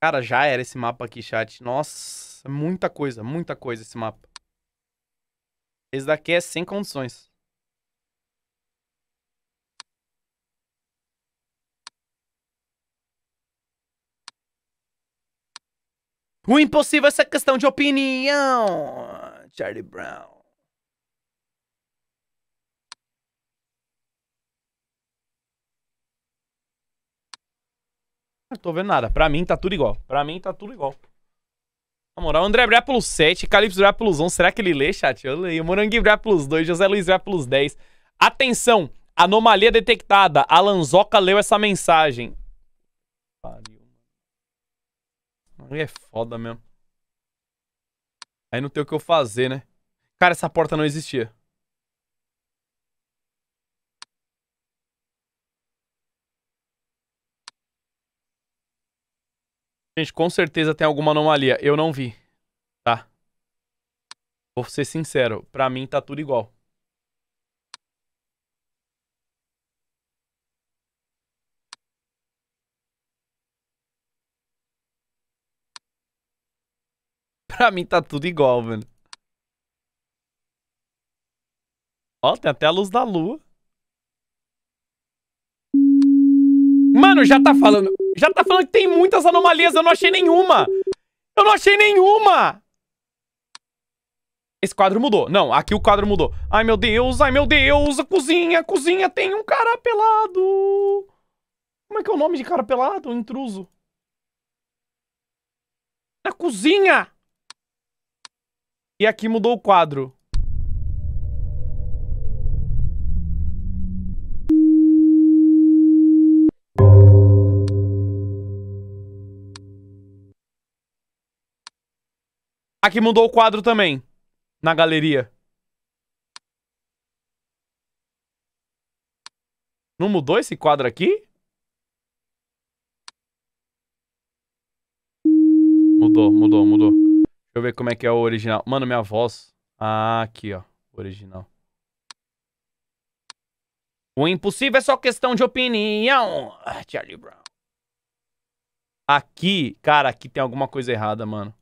Cara, já era esse mapa aqui, chat. Nossa, muita coisa, muita coisa esse mapa. Esse daqui é sem condições. O impossível é essa questão de opinião, Charlie Brown. Não tô vendo nada. Pra mim tá tudo igual. Pra mim tá tudo igual. Na moral, André Bré plus 7, Calypso Bré plus 1. Será que ele lê, chat? Eu leio. Moranguinho Bré plus 2, José Luiz Bré plus 10. Atenção! Anomalia detectada. Alanzoca leu essa mensagem. Pariu. Aí é foda mesmo. Aí não tem o que eu fazer, né? Cara, essa porta não existia. Gente, com certeza tem alguma anomalia. Eu não vi, tá? Vou ser sincero, pra mim tá tudo igual. pra mim tá tudo igual, mano. Ó, tem até a luz da lua. Mano, já tá falando... Já tá falando que tem muitas anomalias, eu não achei nenhuma. Eu não achei nenhuma! Esse quadro mudou. Não, aqui o quadro mudou. Ai, meu Deus, ai, meu Deus, a cozinha, a cozinha, tem um cara pelado. Como é que é o nome de cara pelado? Intruso. Na cozinha! E aqui mudou o quadro. Aqui mudou o quadro também. Na galeria. Não mudou esse quadro aqui? Mudou, mudou, mudou. Deixa eu ver como é que é o original. Mano, minha voz. Ah, aqui, ó. Original. O impossível é só questão de opinião. Ah, Charlie Brown. Aqui, cara, aqui tem alguma coisa errada, mano.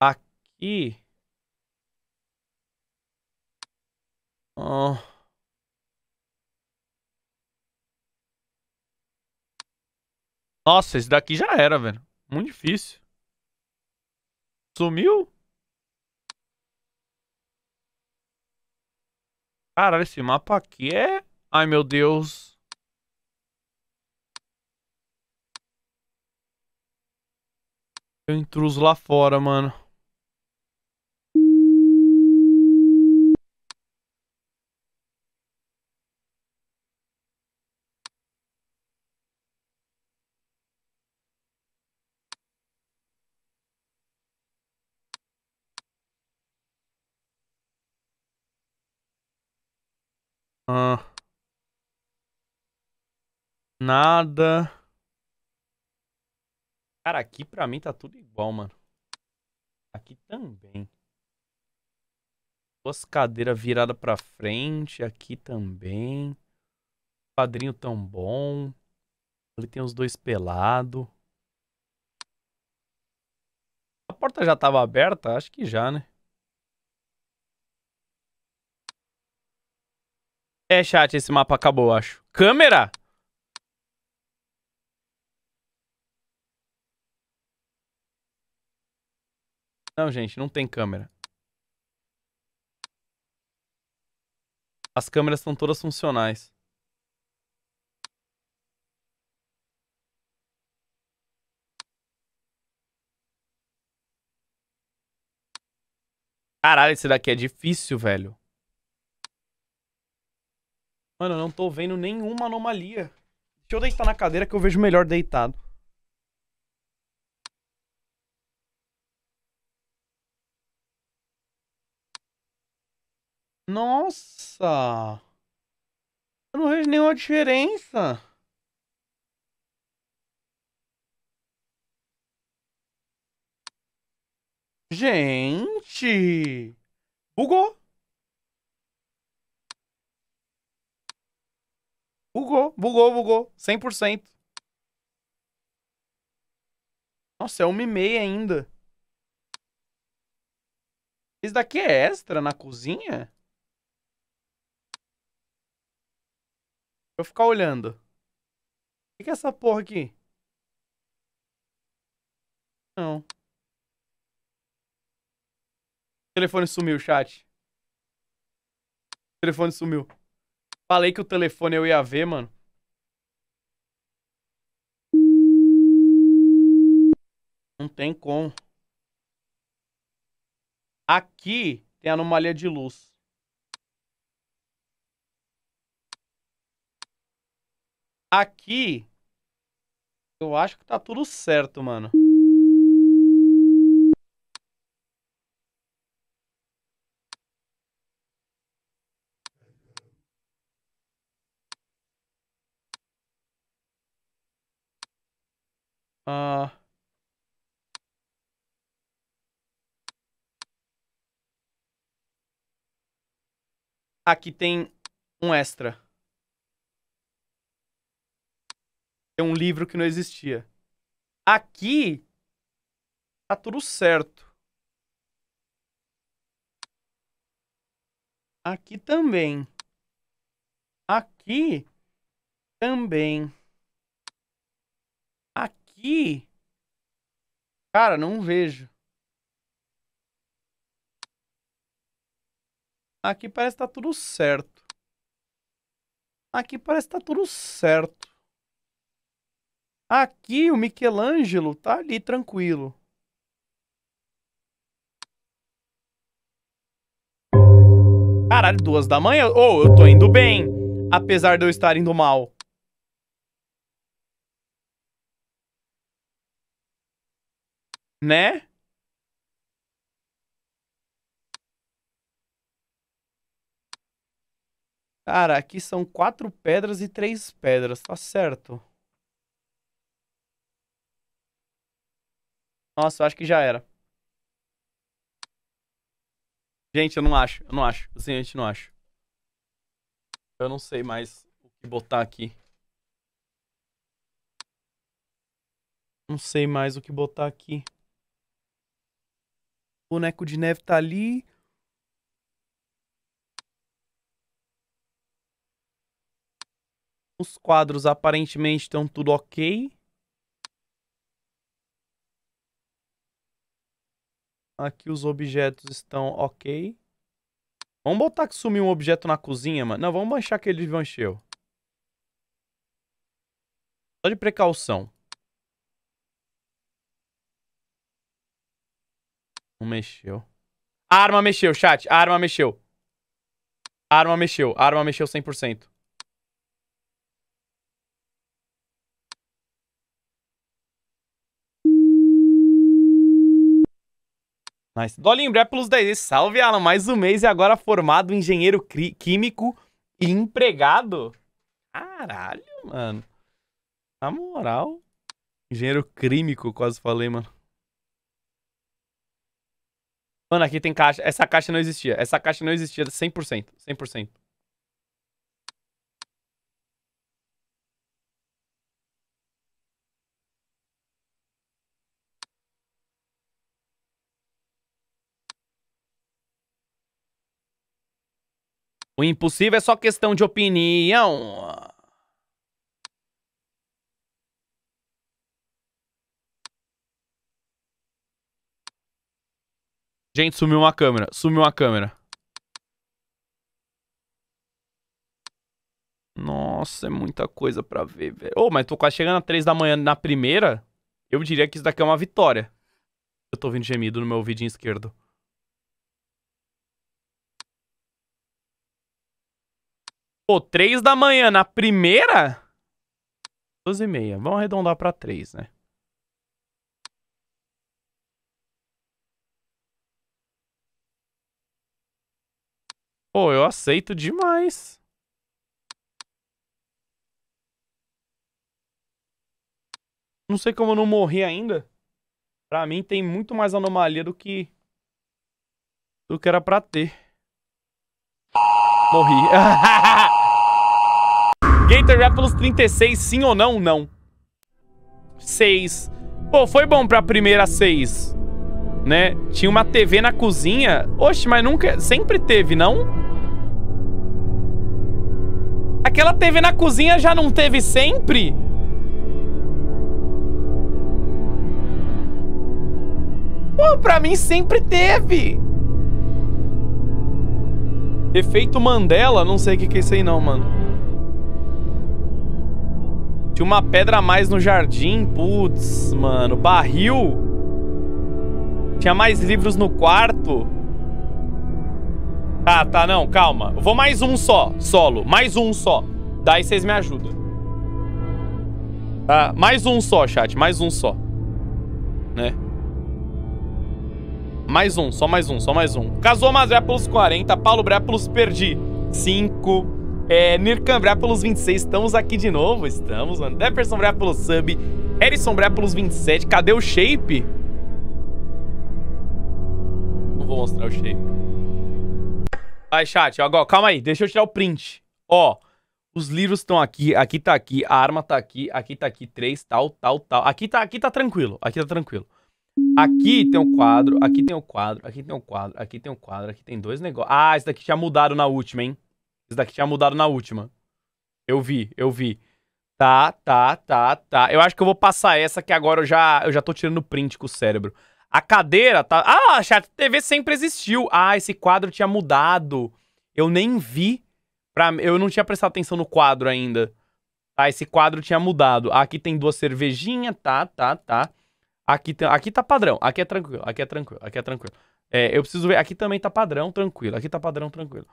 Aqui. Oh. Nossa, esse daqui já era, velho. Muito difícil. Sumiu? Caralho, esse mapa aqui é... Ai, meu Deus. Tem um intruso lá fora, mano. Nada. Cara, aqui pra mim tá tudo igual, mano. Aqui também. Duas cadeiras viradas pra frente. Aqui também. Quadrinho tão bom. Ali tem os dois pelados. A porta já tava aberta? Acho que já, né? É, chat, esse mapa acabou, acho. Câmera? Não, gente, não tem câmera. As câmeras estão todas funcionais. Caralho, esse daqui é difícil, velho. Mano, eu não tô vendo nenhuma anomalia. Deixa eu deitar na cadeira que eu vejo melhor deitado. Nossa! Eu não vejo nenhuma diferença. Gente! Bugou! Bugou, bugou, bugou. 100%. Nossa, é uma e meia ainda. Isso daqui é extra na cozinha? Eu ficar olhando. O que, que é essa porra aqui? Não. O telefone sumiu, chat. O telefone sumiu. Falei que o telefone eu ia ver, mano. Não tem como. Aqui tem anomalia de luz. Aqui eu acho que tá tudo certo, mano. Uh... Aqui tem um extra. Tem um livro que não existia. Aqui tá tudo certo. Aqui também. Aqui também aqui. Cara, não vejo. Aqui parece que tá tudo certo. Aqui parece que tá tudo certo. Aqui o Michelangelo tá ali tranquilo. Caralho, duas da manhã? Ô, oh, eu tô indo bem. Apesar de eu estar indo mal. Né? Cara, aqui são quatro pedras e três pedras, tá certo? Nossa, eu acho que já era. Gente, eu não acho, eu não acho. Assim, a gente não acho. Eu não sei mais o que botar aqui. Não sei mais o que botar aqui. Boneco de neve tá ali. Os quadros aparentemente estão tudo ok. Aqui os objetos estão ok. Vamos botar que sumiu um objeto na cozinha, mano. Não, vamos manchar que ele desmancheu. Só de precaução. Não mexeu. A arma mexeu, chat. A arma mexeu. A arma mexeu. A arma mexeu 100%. Nice. Dolinho, obrigado é pelos 10. Salve, Alan. Mais um mês e agora formado engenheiro químico e empregado. Caralho, mano. Na moral. Engenheiro químico, quase falei, mano. Mano, aqui tem caixa. Essa caixa não existia. Essa caixa não existia 100%. 100%. O impossível é só questão de opinião. Gente, sumiu uma câmera. Sumiu uma câmera. Nossa, é muita coisa pra ver, velho. Ô, oh, mas tô quase chegando às três da manhã na primeira. Eu diria que isso daqui é uma vitória. Eu tô ouvindo gemido no meu ouvidinho esquerdo. Pô, três da manhã na primeira? Doze e meia. Vamos arredondar pra três, né? Pô, eu aceito demais. Não sei como eu não morri ainda. Pra mim tem muito mais anomalia do que... Do que era pra ter. Morri. Gator Raptors 36, sim ou não? Não. 6. Pô, foi bom pra primeira 6. Né? Tinha uma TV na cozinha. Oxe, mas nunca... Sempre teve, não? Não. Aquela TV na cozinha já não teve sempre? Pô, pra mim sempre teve. Efeito Mandela? Não sei o que, que é isso aí não, mano. Tinha uma pedra a mais no jardim. Putz, mano. Barril. Tinha mais livros no quarto. Tá, tá, não, calma. Eu vou mais um só, solo. Mais um só. Daí vocês me ajudam. Tá, mais um só, chat. Mais um só. Né? Mais um, só mais um, só mais um. Casou Mazé pelos 40, Paulo Bré perdi. 5. É, Nirkan Bré 26. Estamos aqui de novo, estamos, mano. Deferson Bré sub. Erison Bré 27. Cadê o shape? Não vou mostrar o shape. Vai, chat. Agora, calma aí. Deixa eu tirar o print. Ó, os livros estão aqui. Aqui tá aqui. A arma tá aqui. Aqui tá aqui. Três, tal, tal, tal. Aqui tá, aqui tá tranquilo. Aqui tá tranquilo. Aqui tem um quadro. Aqui tem um quadro. Aqui tem um quadro. Aqui tem um quadro. Aqui tem dois negócios. Ah, esse daqui tinha mudado na última, hein? Esse daqui tinha mudado na última. Eu vi, eu vi. Tá, tá, tá, tá. Eu acho que eu vou passar essa que agora eu já, eu já tô tirando print com o cérebro. A cadeira tá. Ah, a Chat TV sempre existiu. Ah, esse quadro tinha mudado. Eu nem vi. Pra... Eu não tinha prestado atenção no quadro ainda. Tá, esse quadro tinha mudado. Aqui tem duas cervejinhas. Tá, tá, tá. Aqui, tem... aqui tá padrão. Aqui é tranquilo. Aqui é tranquilo. Aqui é tranquilo. É, eu preciso ver. Aqui também tá padrão, tranquilo. Aqui tá padrão, tranquilo.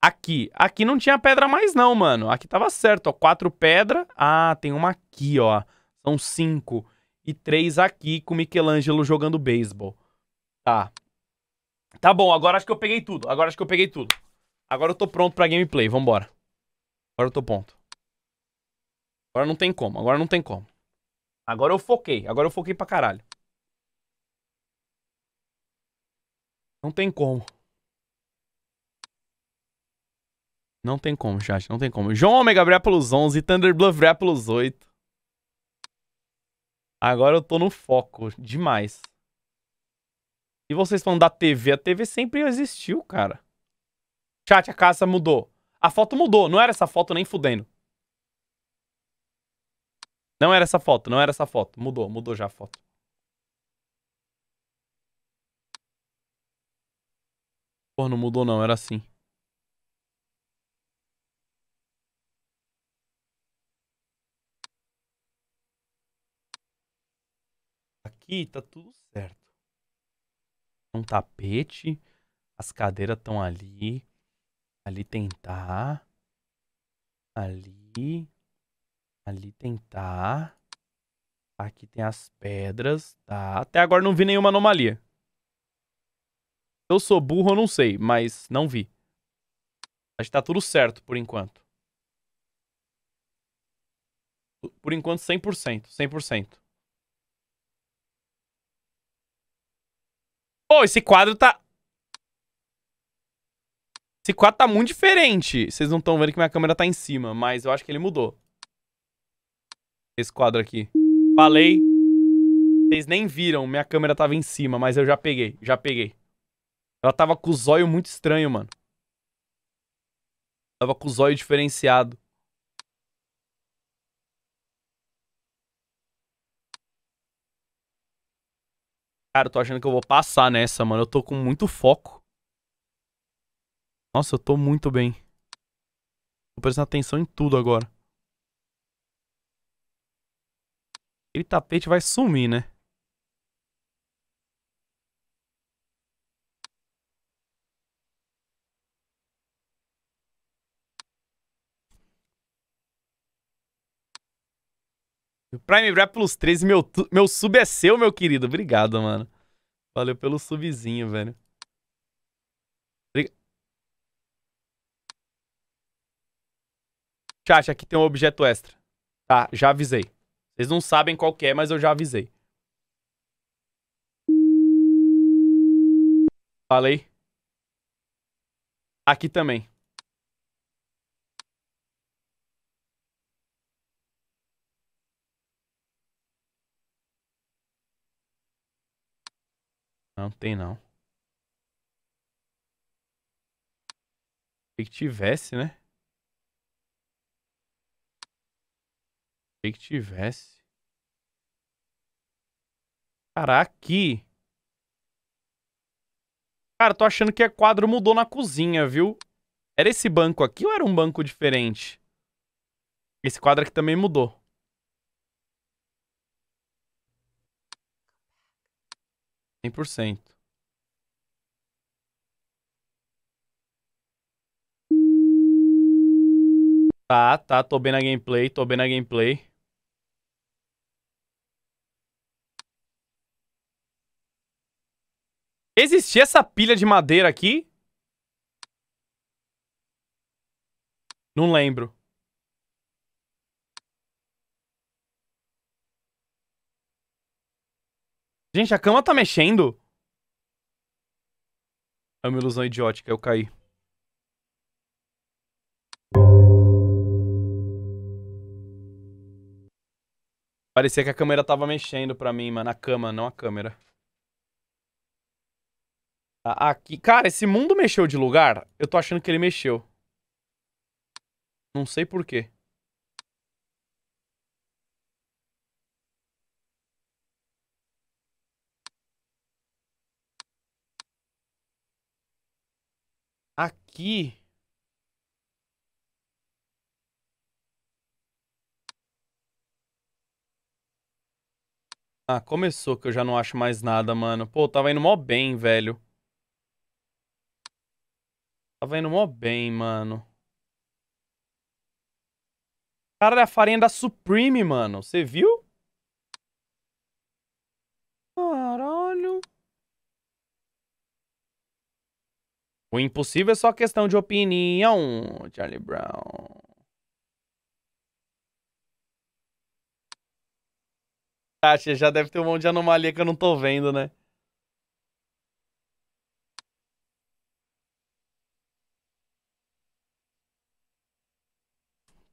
Aqui. Aqui não tinha pedra mais, não, mano. Aqui tava certo, ó. Quatro pedras. Ah, tem uma aqui, ó. São cinco. Cinco e três aqui com Michelangelo jogando beisebol. Tá. Tá bom, agora acho que eu peguei tudo. Agora acho que eu peguei tudo. Agora eu tô pronto pra gameplay, vambora. Agora eu tô pronto. Agora não tem como, agora não tem como. Agora eu foquei, agora eu foquei pra caralho. Não tem como. Não tem como, chat, não tem como. João Omega pelos 11, Thunder Bluff pelos 8. Agora eu tô no foco demais. E vocês falando da TV, a TV sempre existiu, cara. Chat, a casa mudou. A foto mudou, não era essa foto nem fudendo. Não era essa foto, não era essa foto. Mudou, mudou já a foto. Porra, não mudou não, era assim. aqui tá tudo certo. Um tapete, as cadeiras estão ali. Ali tentar. Ali. Ali tentar. Aqui tem as pedras, tá? Até agora não vi nenhuma anomalia. Eu sou burro, eu não sei, mas não vi. Acho que tá tudo certo por enquanto. Por enquanto, 100%. 100%. Pô, oh, esse quadro tá... Esse quadro tá muito diferente. Vocês não estão vendo que minha câmera tá em cima, mas eu acho que ele mudou. Esse quadro aqui. Falei. Vocês nem viram, minha câmera tava em cima, mas eu já peguei, já peguei. Ela tava com o zóio muito estranho, mano. Tava com o zóio diferenciado. Cara, eu tô achando que eu vou passar nessa, mano. Eu tô com muito foco. Nossa, eu tô muito bem. Tô prestando atenção em tudo agora. Aquele tapete vai sumir, né? Prime Wrap plus 13, meu, meu sub é seu, meu querido. Obrigado, mano. Valeu pelo subzinho, velho. Obrigado. Chat, aqui tem um objeto extra. Tá, já avisei. Vocês não sabem qual é, mas eu já avisei. Falei. Aqui também. Não tem não. que tivesse, né? que tivesse. Cara, aqui. Cara, tô achando que é quadro mudou na cozinha, viu? Era esse banco aqui ou era um banco diferente? Esse quadro aqui também mudou. 100%. Tá, tá, tô bem na gameplay, tô bem na gameplay. Existia essa pilha de madeira aqui? Não lembro. Gente, a cama tá mexendo? É uma ilusão idiótica, eu caí. Parecia que a câmera tava mexendo pra mim, mano. A cama, não a câmera. Ah, aqui. Cara, esse mundo mexeu de lugar? Eu tô achando que ele mexeu. Não sei porquê. Aqui. Ah, começou que eu já não acho mais nada, mano. Pô, tava indo mó bem, velho. Tava indo mó bem, mano. Cara, é a farinha da Supreme, mano. Você viu? O impossível é só questão de opinião, Charlie Brown. Taxa, já deve ter um monte de anomalia que eu não tô vendo, né?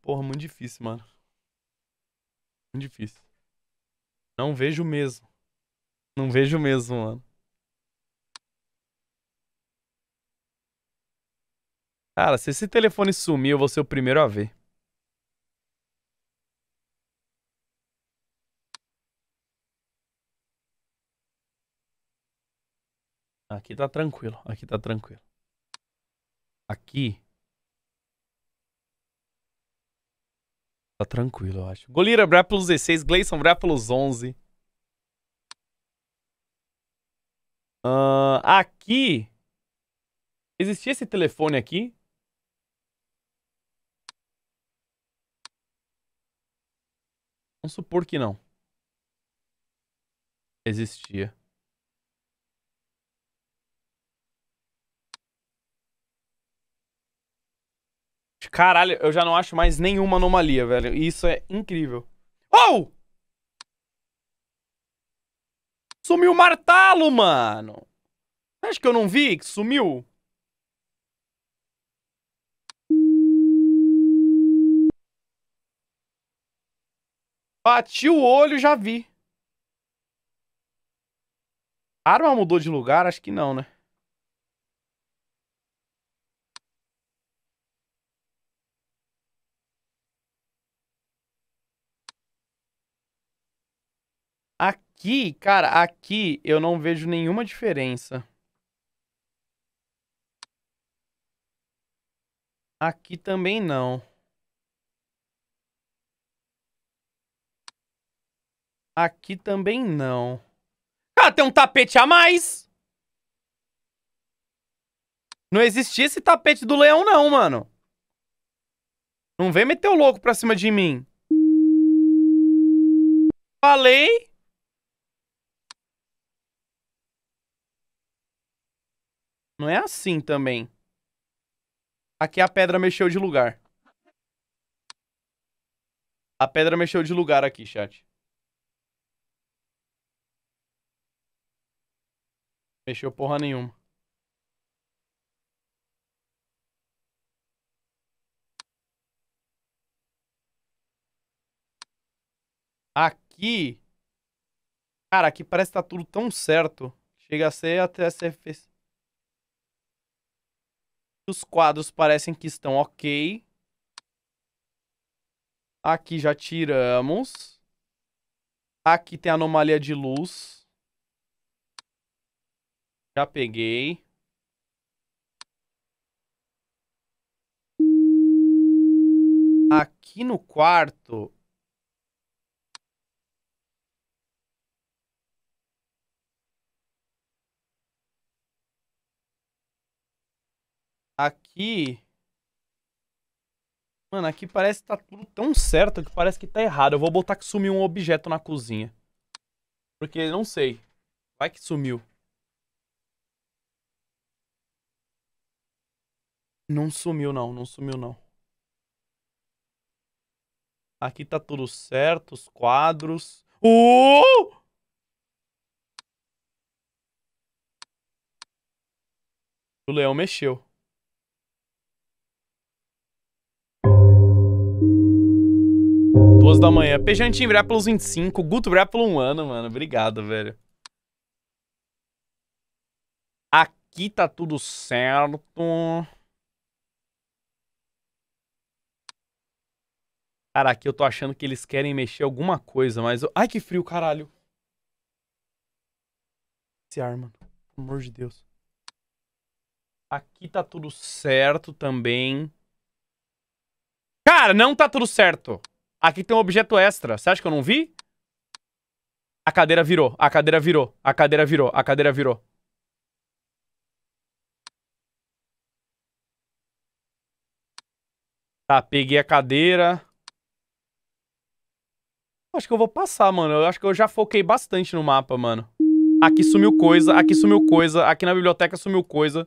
Porra, muito difícil, mano. Muito difícil. Não vejo mesmo. Não vejo mesmo, mano. Cara, se esse telefone sumir, eu vou ser o primeiro a ver. Aqui tá tranquilo, aqui tá tranquilo. Aqui. Tá tranquilo, eu acho. Golira, Brápulos 16, Gleison, Brápulos 11. Uh, aqui. Existia esse telefone aqui. Vamos supor que não. Existia. Caralho, eu já não acho mais nenhuma anomalia, velho. isso é incrível. Oh! Sumiu o martalo, mano! Acho que eu não vi que sumiu. Bati o olho, já vi. A arma mudou de lugar? Acho que não, né? Aqui, cara, aqui eu não vejo nenhuma diferença. Aqui também não. Aqui também não. Ah, tem um tapete a mais! Não existia esse tapete do leão, não, mano. Não vem meter o louco pra cima de mim. Falei. Não é assim também. Aqui a pedra mexeu de lugar. A pedra mexeu de lugar aqui, chat. Mexeu porra nenhuma. Aqui. Cara, aqui parece que tá tudo tão certo. Chega a ser até ser Os quadros parecem que estão ok. Aqui já tiramos. Aqui tem anomalia de luz. Já peguei. Aqui no quarto. Aqui. Mano, aqui parece que tá tudo tão certo que parece que tá errado. Eu vou botar que sumiu um objeto na cozinha. Porque não sei. Vai que sumiu. Não sumiu não, não sumiu não. Aqui tá tudo certo, os quadros. Uh! O leão mexeu. Duas da manhã. Pejantinho, obrigado pelos 25. Guto, obrigado pelo um ano, mano. Obrigado, velho. Aqui tá tudo certo. Cara, aqui eu tô achando que eles querem mexer alguma coisa, mas. Eu... Ai, que frio, caralho. Esse ar, mano. Pelo amor de Deus. Aqui tá tudo certo também. Cara, não tá tudo certo. Aqui tem um objeto extra. Você acha que eu não vi? A cadeira virou, a cadeira virou, a cadeira virou, a cadeira virou. Tá, peguei a cadeira. Acho que eu vou passar, mano. Eu acho que eu já foquei bastante no mapa, mano. Aqui sumiu coisa, aqui sumiu coisa, aqui na biblioteca sumiu coisa.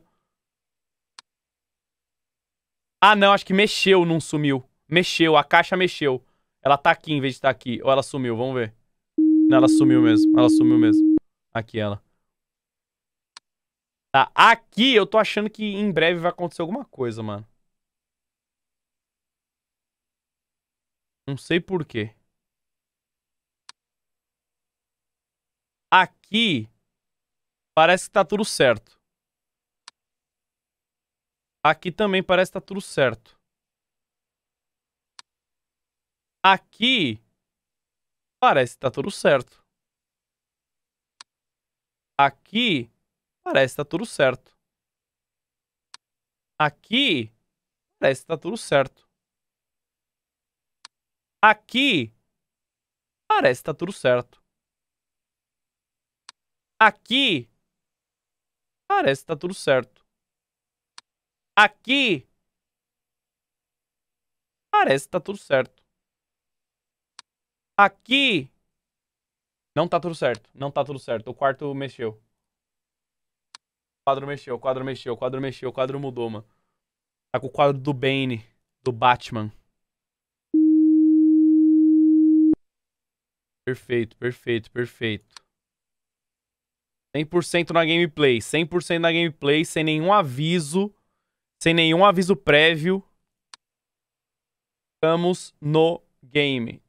Ah, não, acho que mexeu, não sumiu. Mexeu, a caixa mexeu. Ela tá aqui em vez de estar tá aqui. Ou ela sumiu, vamos ver. Não, ela sumiu mesmo, ela sumiu mesmo. Aqui ela. Tá, aqui eu tô achando que em breve vai acontecer alguma coisa, mano. Não sei por quê. Aqui parece que tá tudo certo. Aqui também parece que tá tudo certo. Aqui parece que tá tudo certo. Aqui parece que tá tudo certo. Aqui parece que tá tudo certo. Aqui parece que tá tudo certo. Aqui, parece que tá tudo certo. Aqui, parece que tá tudo certo. Aqui, não tá tudo certo. Não tá tudo certo. O quarto mexeu. O quadro mexeu, o quadro mexeu, o quadro mexeu, o quadro mudou, mano. Tá com o quadro do Bane, do Batman. Perfeito, perfeito, perfeito. 100% na gameplay, 100% na gameplay, sem nenhum aviso, sem nenhum aviso prévio. Estamos no game.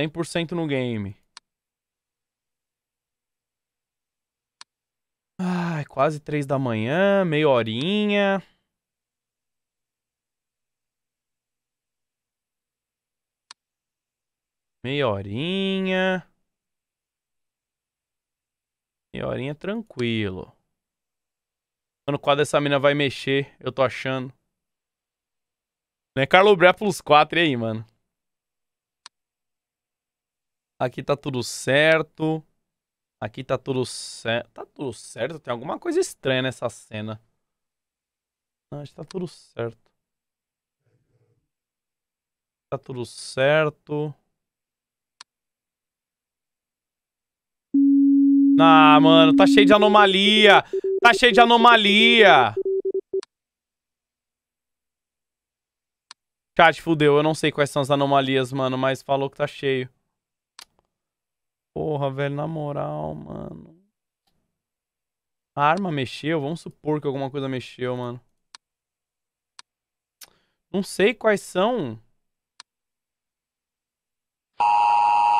100% no game. Ai, quase 3 da manhã, meia horinha. Meia horinha. Senhorinha, tranquilo. Mano, qual dessa mina vai mexer, eu tô achando. Né, Carlo Bré plus 4, e aí, mano? Aqui tá tudo certo. Aqui tá tudo certo. Tá tudo certo? Tem alguma coisa estranha nessa cena. Não, acho que tá tudo certo. Tá tudo certo. Ah, mano, tá cheio de anomalia. Tá cheio de anomalia. Chat, fudeu. Eu não sei quais são as anomalias, mano, mas falou que tá cheio. Porra, velho, na moral, mano. A arma mexeu? Vamos supor que alguma coisa mexeu, mano. Não sei quais são.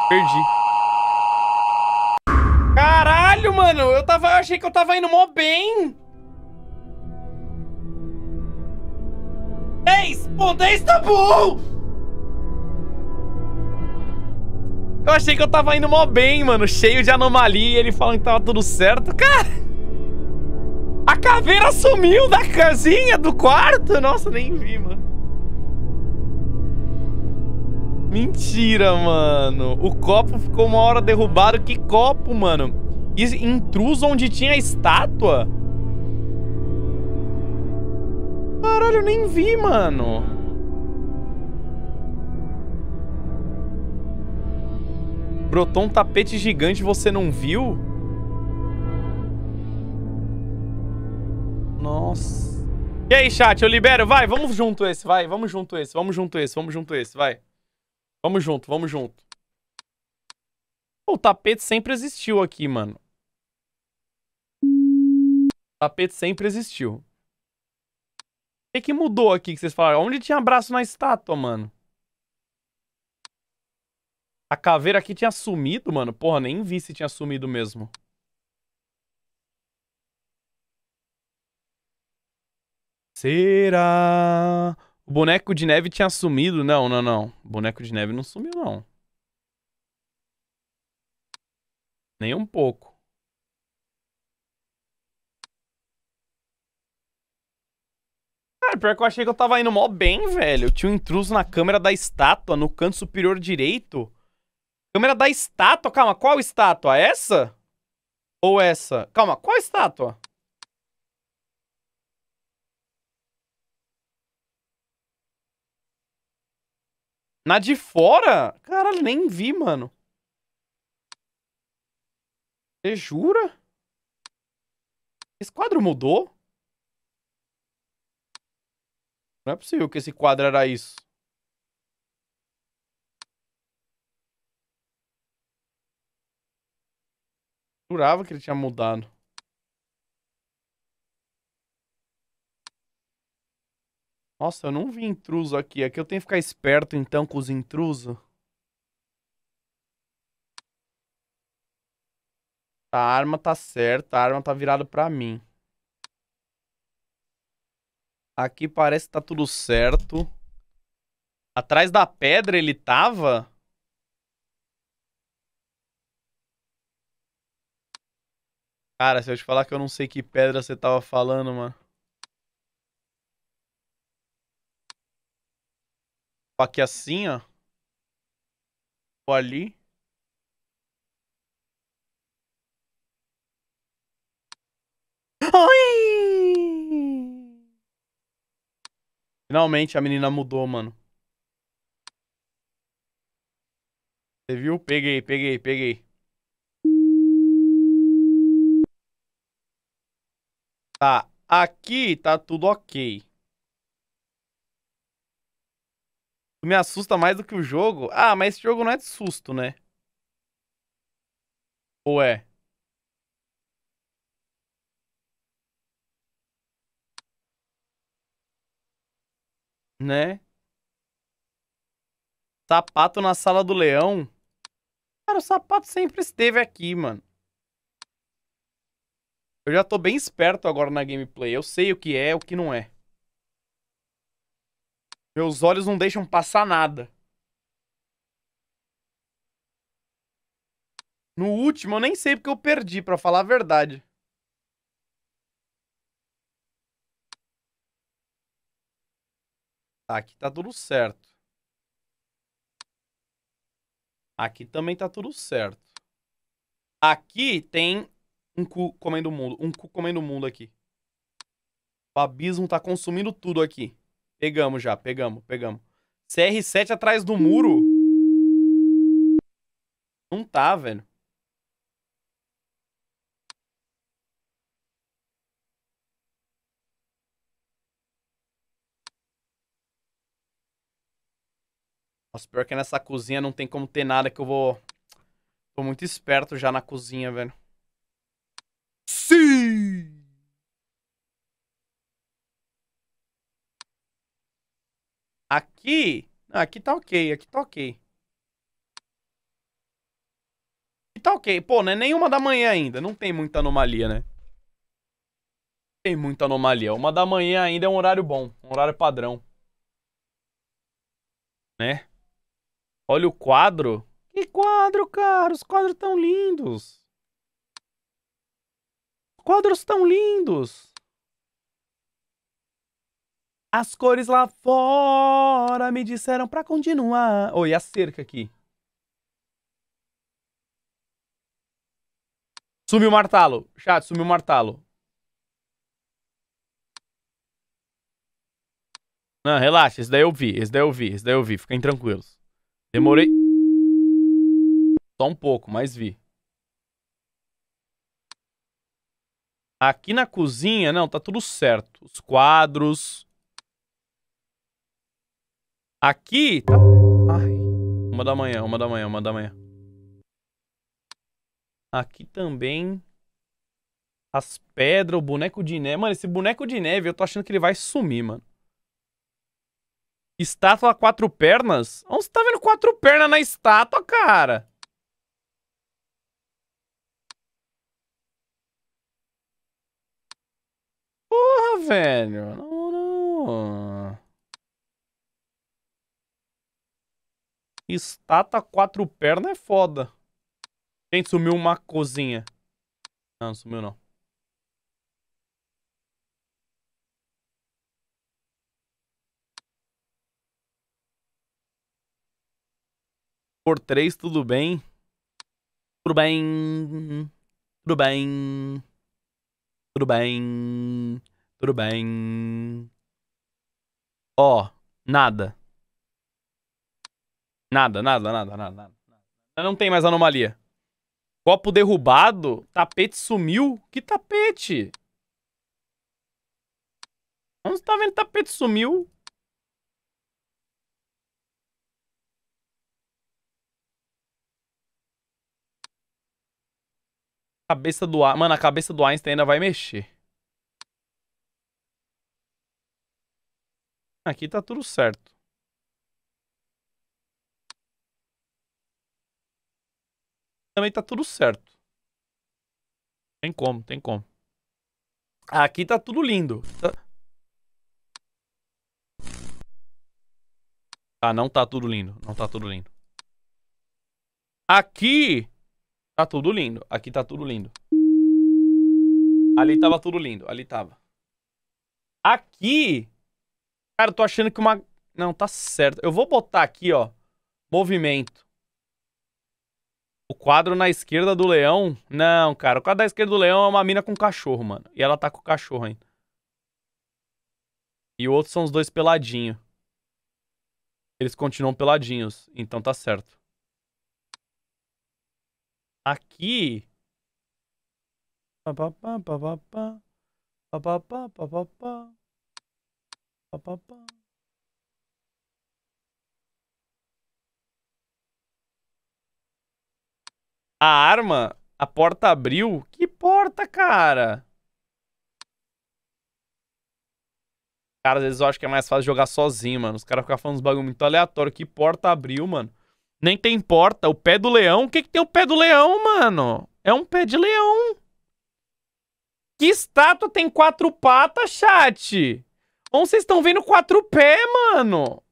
Perdi. Caralho, mano! Eu tava. Eu achei que eu tava indo mó bem! 10! Pô, 10 tá bom! Eu achei que eu tava indo mó bem, mano. Cheio de anomalia e ele falando que tava tudo certo. Cara! A caveira sumiu da casinha do quarto! Nossa, nem vi, mano. Mentira, mano. O copo ficou uma hora derrubado. Que copo, mano? E intruso onde tinha a estátua? Caralho, eu nem vi, mano. Brotou um tapete gigante, você não viu? Nossa. E aí, chat, eu libero? Vai, vamos junto esse, vai. Vamos junto esse, vamos junto esse, vamos junto esse, vai. Vamos junto, vamos junto. O tapete sempre existiu aqui, mano. O tapete sempre existiu. O que, que mudou aqui que vocês falaram? Onde tinha braço na estátua, mano? A caveira aqui tinha sumido, mano? Porra, nem vi se tinha sumido mesmo. Será o boneco de neve tinha sumido. Não, não, não. O boneco de neve não sumiu, não. Nem um pouco. Cara, pior que eu achei que eu tava indo mó bem, velho. Eu tinha um intruso na câmera da estátua, no canto superior direito. Câmera da estátua, calma, qual estátua? Essa? Ou essa? Calma, qual estátua? Na de fora? Caralho, nem vi, mano. Você jura? Esse quadro mudou? Não é possível que esse quadro era isso. Jurava que ele tinha mudado. Nossa, eu não vi intruso aqui. Aqui é eu tenho que ficar esperto, então, com os intrusos. A arma tá certa, a arma tá virada pra mim. Aqui parece que tá tudo certo. Atrás da pedra ele tava? Cara, se eu te falar que eu não sei que pedra você tava falando, mano. Pra que assim, ó. ali. Oi! Finalmente a menina mudou, mano. Você viu? Peguei, peguei, peguei. Tá, aqui tá tudo ok. Tu me assusta mais do que o jogo? Ah, mas esse jogo não é de susto, né? Ou é? Né? Sapato na sala do leão? Cara, o sapato sempre esteve aqui, mano. Eu já tô bem esperto agora na gameplay. Eu sei o que é e o que não é. Meus olhos não deixam passar nada. No último, eu nem sei porque eu perdi, para falar a verdade. Tá, aqui tá tudo certo. Aqui também tá tudo certo. Aqui tem um cu comendo o mundo. Um cu comendo o mundo aqui. O abismo tá consumindo tudo aqui. Pegamos já, pegamos, pegamos. CR7 atrás do muro. Não tá, velho. Nossa, pior que nessa cozinha não tem como ter nada que eu vou... Tô muito esperto já na cozinha, velho. Sim! Aqui. Aqui tá ok, aqui tá ok. Aqui tá ok. Pô, não é nenhuma da manhã ainda. Não tem muita anomalia, né? tem muita anomalia. Uma da manhã ainda é um horário bom. Um horário padrão. Né? Olha o quadro. Que quadro, cara? Os quadros tão lindos. Os quadros tão lindos. As cores lá fora me disseram para continuar. Oi, oh, a cerca aqui. Sumiu o martalo, Chat, sumiu o martalo. Não, relaxa. Esse daí eu vi. Esse daí eu vi. Esse daí eu vi. Fiquem tranquilos. Demorei. Só um pouco, mas vi. Aqui na cozinha, não, tá tudo certo. Os quadros. Aqui... Tá... Ai. Uma da manhã, uma da manhã, uma da manhã. Aqui também... As pedras, o boneco de neve. Mano, esse boneco de neve, eu tô achando que ele vai sumir, mano. Estátua quatro pernas? Onde você tá vendo quatro pernas na estátua, cara? Porra, velho. Não, não. Estata quatro pernas é foda. Gente, sumiu uma cozinha. Não, não sumiu não. Por três, tudo bem? Tudo bem. Tudo bem. Tudo bem. Tudo bem. Ó, oh, nada. Nada, nada, nada, nada, nada. Não tem mais anomalia. Copo derrubado, tapete sumiu. Que tapete? Onde você tá vendo tapete sumiu? Cabeça do... Mano, a cabeça do Einstein ainda vai mexer. Aqui tá tudo certo. também tá tudo certo. Tem como, tem como. Aqui tá tudo lindo. Tá, ah, não tá tudo lindo. Não tá tudo lindo. Aqui tá tudo lindo. Aqui tá tudo lindo. Ali tava tudo lindo. Ali tava. Aqui. Cara, eu tô achando que uma. Não, tá certo. Eu vou botar aqui, ó. Movimento. O quadro na esquerda do leão. Não, cara. O quadro da esquerda do leão é uma mina com cachorro, mano. E ela tá com o cachorro ainda. E o outro são os dois peladinhos. Eles continuam peladinhos. Então tá certo. Aqui. Papapá, papapá. Papapá, papapá. Papapá. A arma, a porta abriu. Que porta, cara? Cara, às vezes eu acho que é mais fácil jogar sozinho, mano. Os caras ficam falando uns bagulho muito aleatório. Que porta abriu, mano? Nem tem porta. O pé do leão? O que que tem o pé do leão, mano? É um pé de leão. Que estátua tem quatro patas, chat? Onde vocês estão vendo quatro pés, mano?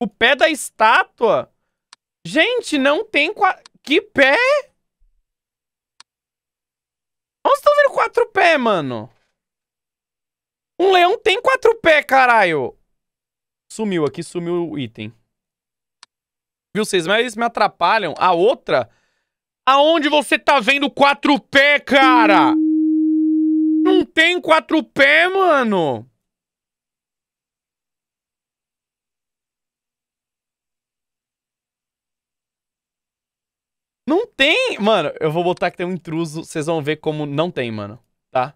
O pé da estátua Gente, não tem quatro... Que pé? Onde estão tá vendo quatro pés, mano? Um leão tem quatro pés, caralho. Sumiu aqui, sumiu o item. Viu, vocês? Mas eles me atrapalham. A outra... Aonde você tá vendo quatro pés, cara? Não tem quatro pés, mano. Não tem. Mano, eu vou botar que tem um intruso. Vocês vão ver como não tem, mano. Tá?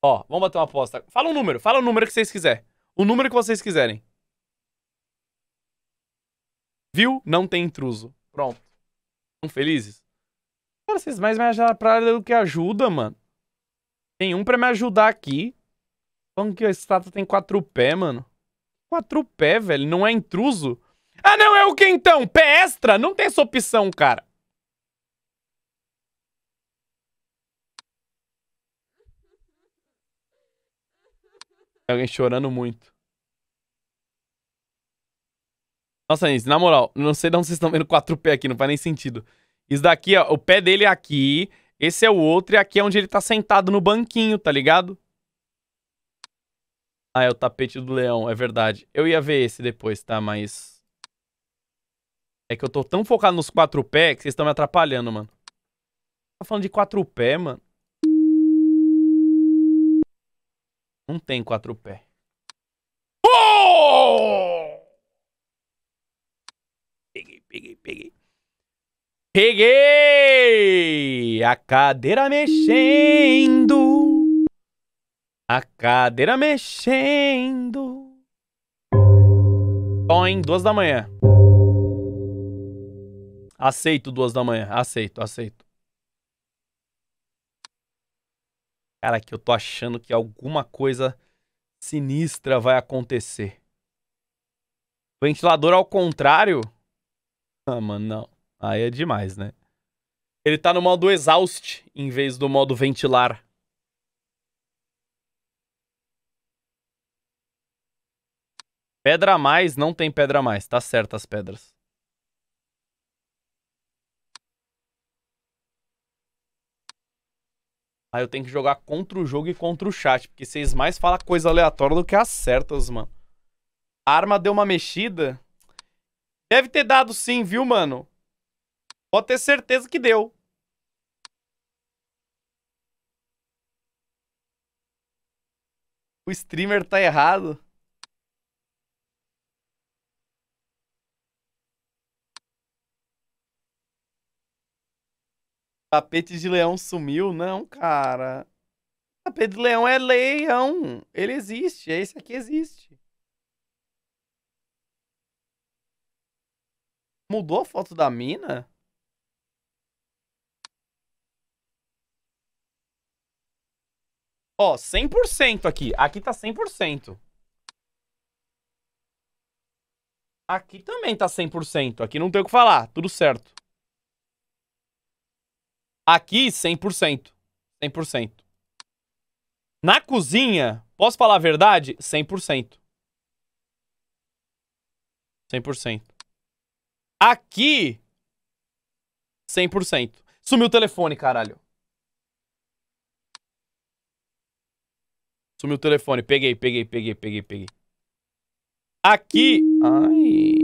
Ó, vamos bater uma aposta. Fala um número. Fala o um número que vocês quiserem. O número que vocês quiserem. Viu? Não tem intruso. Pronto. Estão felizes? Cara, vocês mais me ajudaram pra do que ajuda, mano. Tem um pra me ajudar aqui. Falando que a estátua tem quatro pé, mano. Quatro pé, velho. Não é intruso? Ah, não, é o que então? Pé extra? Não tem essa opção, cara. alguém chorando muito. Nossa, gente, na moral, não sei de onde vocês estão vendo quatro pés aqui, não faz nem sentido. Isso daqui, ó, o pé dele é aqui, esse é o outro, e aqui é onde ele tá sentado no banquinho, tá ligado? Ah, é o tapete do leão, é verdade. Eu ia ver esse depois, tá? Mas... É que eu tô tão focado nos quatro pés que vocês estão me atrapalhando, mano. Tá falando de quatro pés, mano. Não tem quatro pés. Oh! Peguei, peguei, peguei. Peguei! A cadeira mexendo. A cadeira mexendo. Só em duas da manhã. Aceito duas da manhã. Aceito, aceito. cara, que eu tô achando que alguma coisa sinistra vai acontecer. Ventilador ao contrário? Ah, mano, não. Aí é demais, né? Ele tá no modo exaust em vez do modo ventilar. Pedra a mais, não tem pedra a mais. Tá certo as pedras. Aí eu tenho que jogar contra o jogo e contra o chat, porque vocês mais falam coisa aleatória do que acertas, mano. A arma deu uma mexida. Deve ter dado sim, viu, mano? Pode ter certeza que deu. O streamer tá errado. Tapete de leão sumiu? Não, cara. Tapete de leão é leão. Ele existe. É esse aqui existe. Mudou a foto da mina? Ó, 100% aqui. Aqui tá 100%. Aqui também tá 100%. Aqui não tem o que falar. Tudo certo. Aqui, 100%. 100%. Na cozinha, posso falar a verdade? 100%. 100%. Aqui, 100%. Sumiu o telefone, caralho. Sumiu o telefone. Peguei, peguei, peguei, peguei, peguei. Aqui... Ai...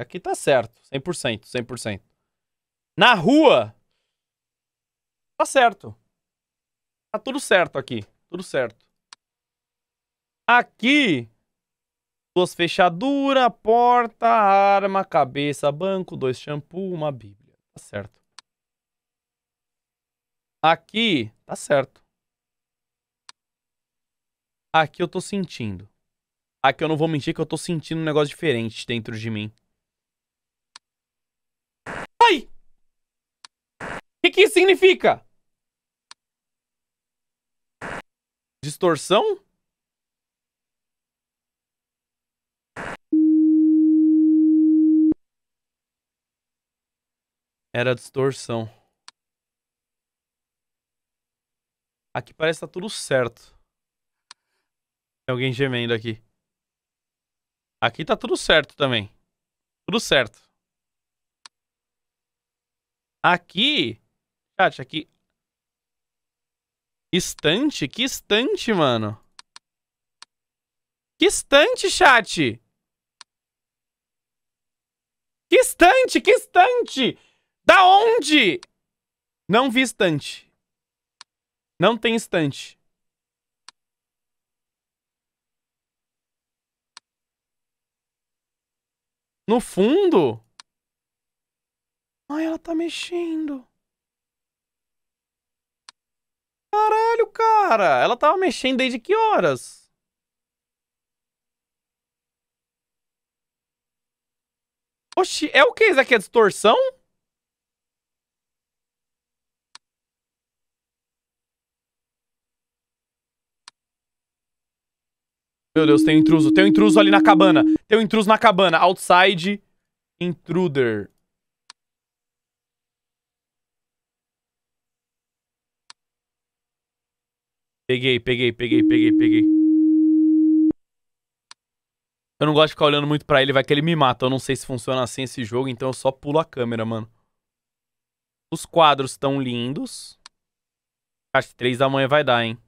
Aqui tá certo. 100%, 100%. Na rua, tá certo. Tá tudo certo aqui. Tudo certo. Aqui, duas fechaduras, porta, arma, cabeça, banco, dois shampoo, uma bíblia. Tá certo. Aqui, tá certo. Aqui eu tô sentindo. Aqui eu não vou mentir que eu tô sentindo um negócio diferente dentro de mim. que, que isso significa? Distorção? Era distorção. Aqui parece que tá tudo certo. Tem alguém gemendo aqui. Aqui tá tudo certo também. Tudo certo. Aqui Chat, aqui. Estante? Que estante, mano? Que estante, chat? Que estante? Que estante? Da onde? Não vi estante. Não tem estante. No fundo? Ai, ela tá mexendo. Caralho, cara! Ela tava mexendo desde que horas? Oxi, é o que isso aqui? É distorção? Meu Deus, tem um intruso. Tem um intruso ali na cabana. Tem um intruso na cabana. Outside intruder. Peguei, peguei, peguei, peguei, peguei. Eu não gosto de ficar olhando muito pra ele, vai que ele me mata. Eu não sei se funciona assim esse jogo, então eu só pulo a câmera, mano. Os quadros estão lindos. Acho que 3 da manhã vai dar, hein.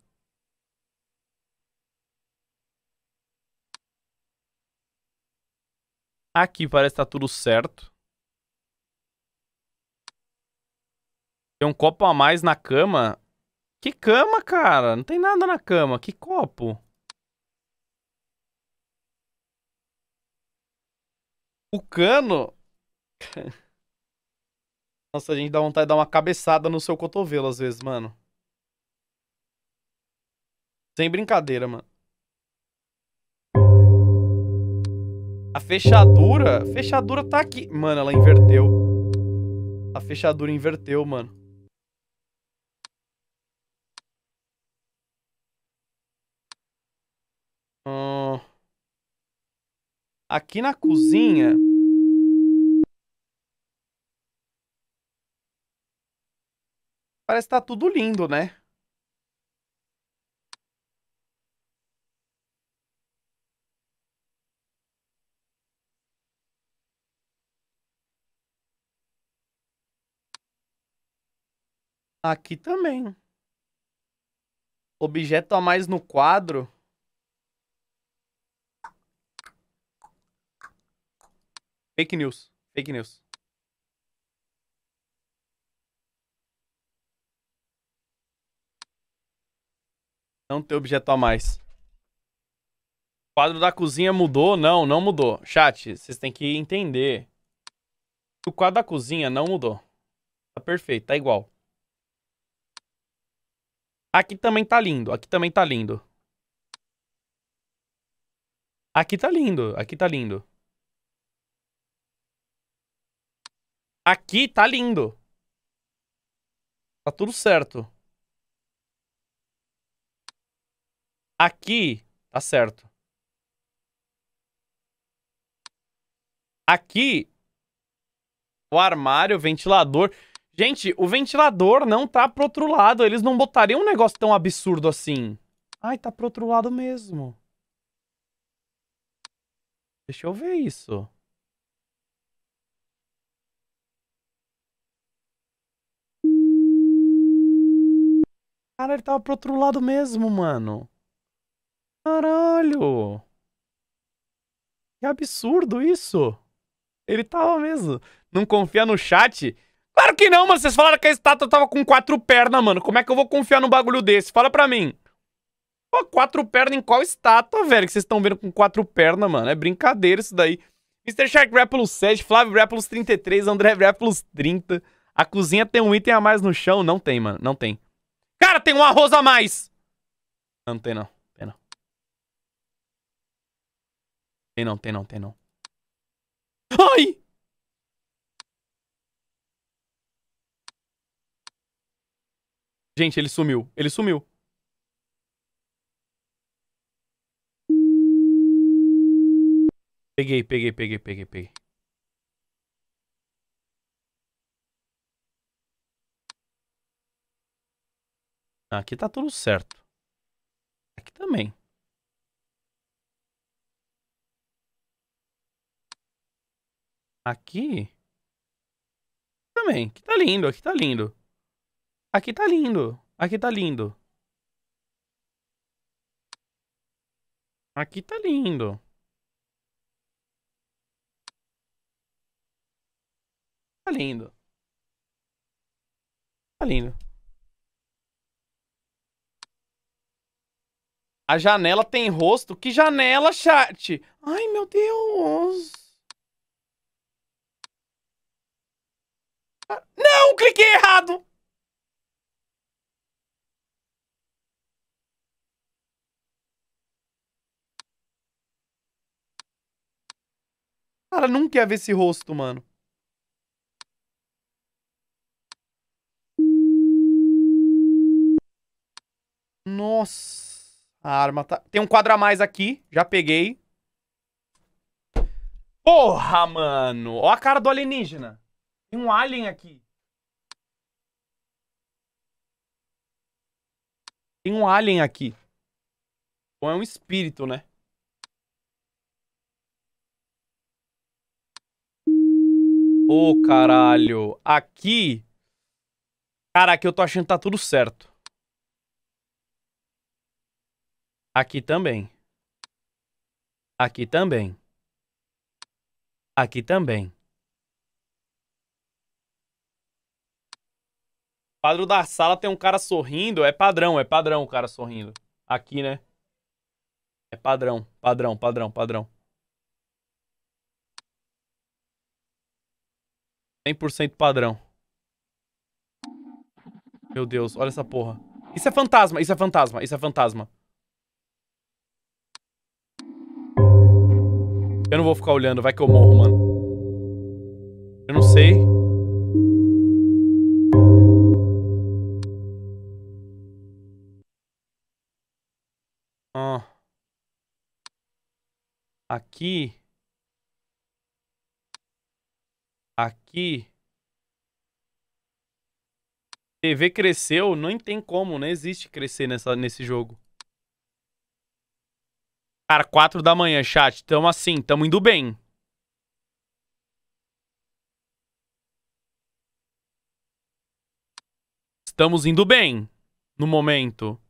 Aqui parece que tá tudo certo. Tem um copo a mais na cama. Que cama, cara? Não tem nada na cama. Que copo? O cano? Nossa, a gente dá vontade de dar uma cabeçada no seu cotovelo às vezes, mano. Sem brincadeira, mano. A fechadura... Fechadura tá aqui. Mano, ela inverteu. A fechadura inverteu, mano. Aqui na cozinha... Parece que tá tudo lindo, né? Aqui também. Objeto a mais no quadro. Fake news. Fake news. Não tem objeto a mais. O quadro da cozinha mudou? Não, não mudou. Chat, vocês têm que entender. O quadro da cozinha não mudou. Tá perfeito, tá igual. Aqui também tá lindo, aqui também tá lindo. Aqui tá lindo, aqui tá lindo. Aqui tá lindo. Tá tudo certo. Aqui tá certo. Aqui o armário, o ventilador. Gente, o ventilador não tá pro outro lado. Eles não botariam um negócio tão absurdo assim. Ai, tá pro outro lado mesmo. Deixa eu ver isso. Cara, ele tava pro outro lado mesmo, mano. Caralho! Que absurdo isso! Ele tava mesmo. Não confia no chat? Claro que não, mano. Vocês falaram que a estátua tava com quatro pernas, mano. Como é que eu vou confiar num bagulho desse? Fala pra mim. Pô, quatro pernas em qual estátua, velho? Que vocês estão vendo com quatro pernas, mano. É brincadeira isso daí. Mr. Shark Rapulus 7, Flávio Rapulus 33, André Rapulus 30. A cozinha tem um item a mais no chão? Não tem, mano. Não tem. Cara, tem um arroz a mais. Não, não tem não. Tem não. Tem não, tem não, tem não. Ai! Gente, ele sumiu. Ele sumiu. Peguei, peguei, peguei, peguei, peguei. Aqui tá tudo certo. Aqui também. Aqui. Também. Aqui tá lindo, aqui tá lindo. Aqui tá lindo. Aqui tá lindo. Aqui tá lindo. Tá lindo. Tá lindo. A janela tem rosto? Que janela, chat? Ai, meu Deus. Ah, não, cliquei errado. Cara, não quer ver esse rosto, mano. Nossa. A arma tá... Tem um quadro a mais aqui. Já peguei. Porra, mano! Ó a cara do alienígena. Tem um alien aqui. Tem um alien aqui. Ou é um espírito, né? Ô, oh, caralho. Aqui... Cara, eu tô achando que tá tudo certo. Aqui também. Aqui também. Aqui também. Quadro da sala tem um cara sorrindo. É padrão, é padrão o cara sorrindo. Aqui, né? É padrão, padrão, padrão, padrão. 100% padrão. Meu Deus, olha essa porra. Isso é fantasma, isso é fantasma, isso é fantasma. Eu não vou ficar olhando, vai que eu morro, mano. Eu não sei. Ah. Aqui. Aqui. TV cresceu, não tem como, não existe crescer nessa, nesse jogo. Cara, quatro da manhã, chat. Tamo assim, tamo indo bem. Estamos indo bem no momento.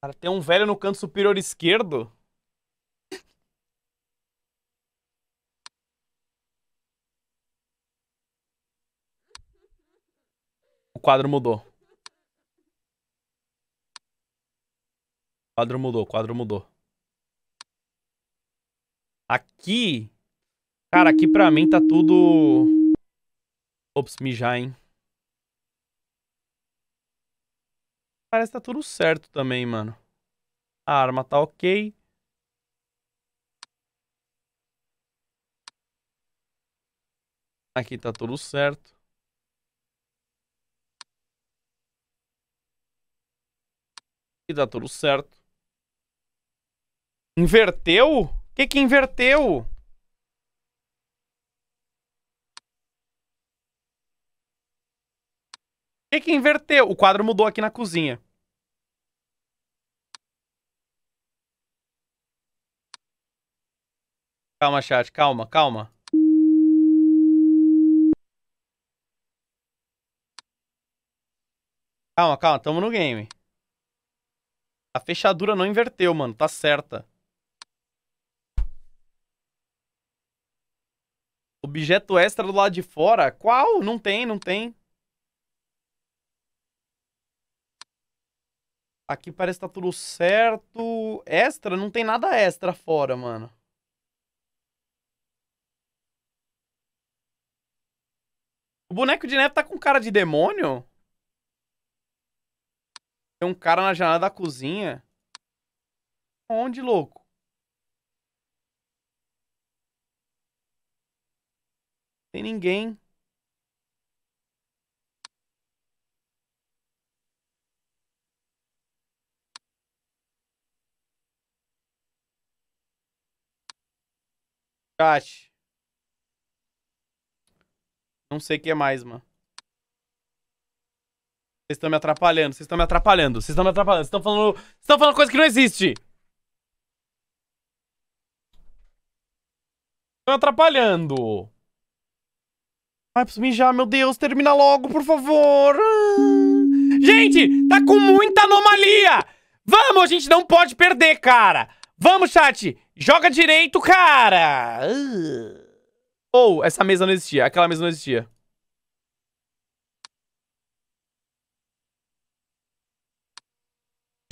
Cara, tem um velho no canto superior esquerdo. O quadro mudou. Quadro mudou, quadro mudou. Aqui. Cara, aqui pra mim tá tudo. Ops, mijar, hein? Parece que tá tudo certo também, mano. A arma tá ok. Aqui tá tudo certo. Aqui tá tudo certo. Inverteu? O que que inverteu? O que que inverteu? O quadro mudou aqui na cozinha. Calma, chat. Calma, calma. Calma, calma. Tamo no game. A fechadura não inverteu, mano. Tá certa. Objeto extra do lado de fora? Qual? Não tem, não tem. Aqui parece que tá tudo certo. Extra? Não tem nada extra fora, mano. O boneco de neve tá com cara de demônio? Tem um cara na janela da cozinha. Onde, louco? Tem ninguém. Chat. Não sei o que é mais, mano. Vocês estão me atrapalhando, vocês estão me atrapalhando, vocês estão me atrapalhando, vocês estão falando, vocês estão falando coisa que não existe. Estão atrapalhando. Ai, preciso mijar, meu Deus, termina logo, por favor. Gente, tá com muita anomalia. Vamos, a gente não pode perder, cara. Vamos, chat. Joga direito, cara. Ou, oh, essa mesa não existia, aquela mesa não existia.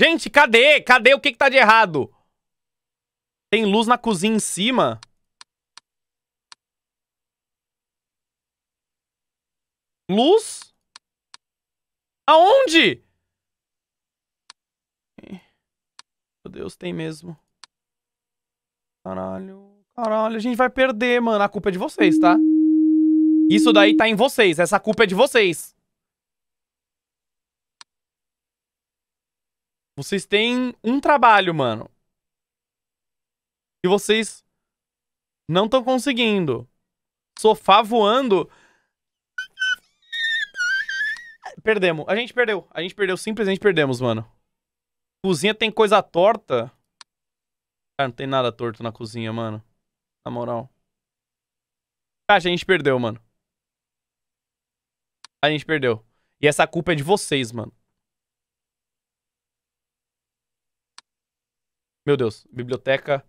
Gente, cadê? Cadê? O que que tá de errado? Tem luz na cozinha em cima? Luz? Aonde? Meu Deus, tem mesmo. Caralho. Caralho, a gente vai perder, mano. A culpa é de vocês, tá? Isso daí tá em vocês. Essa culpa é de vocês. Vocês têm um trabalho, mano. E vocês não estão conseguindo. Sofá voando Perdemos. A gente perdeu. A gente perdeu. Simplesmente perdemos, mano. Cozinha tem coisa torta. Cara, não tem nada torto na cozinha, mano. Na moral. Cara, a gente perdeu, mano. A gente perdeu. E essa culpa é de vocês, mano. Meu Deus. Biblioteca.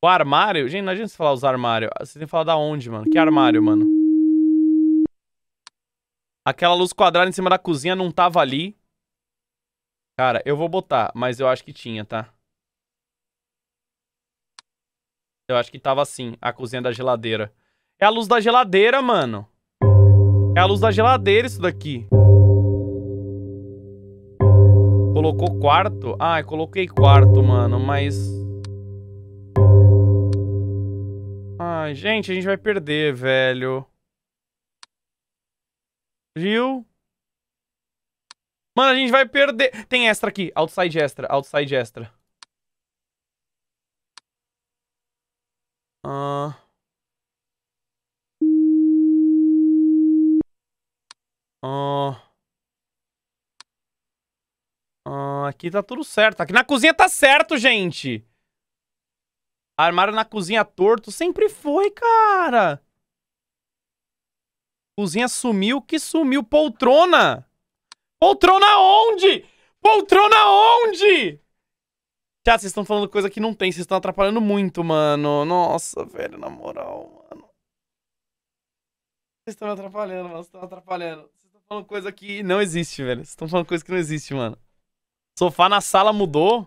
O armário? Gente, não adianta você falar os armários. Ah, você tem que falar da onde, mano? Que armário, mano? Aquela luz quadrada em cima da cozinha não tava ali. Cara, eu vou botar, mas eu acho que tinha, tá? Eu acho que tava assim, a cozinha da geladeira. É a luz da geladeira, mano. É a luz da geladeira isso daqui. Colocou quarto? Ah, eu coloquei quarto, mano, mas... Ai, gente, a gente vai perder, velho. Viu? Mano, a gente vai perder. Tem extra aqui. Outside extra, outside extra. Ah... Ah... Ah, aqui tá tudo certo. Aqui na cozinha tá certo, gente. Armário na cozinha torto sempre foi, cara. Cozinha sumiu, que sumiu. Poltrona! Poltrona onde? Poltrona onde? Chat, vocês estão falando coisa que não tem. Vocês estão atrapalhando muito, mano. Nossa, velho, na moral, mano. Vocês estão me atrapalhando, mano. Vocês estão atrapalhando. Vocês estão falando coisa que não existe, velho. Vocês estão falando coisa que não existe, mano. Sofá na sala mudou.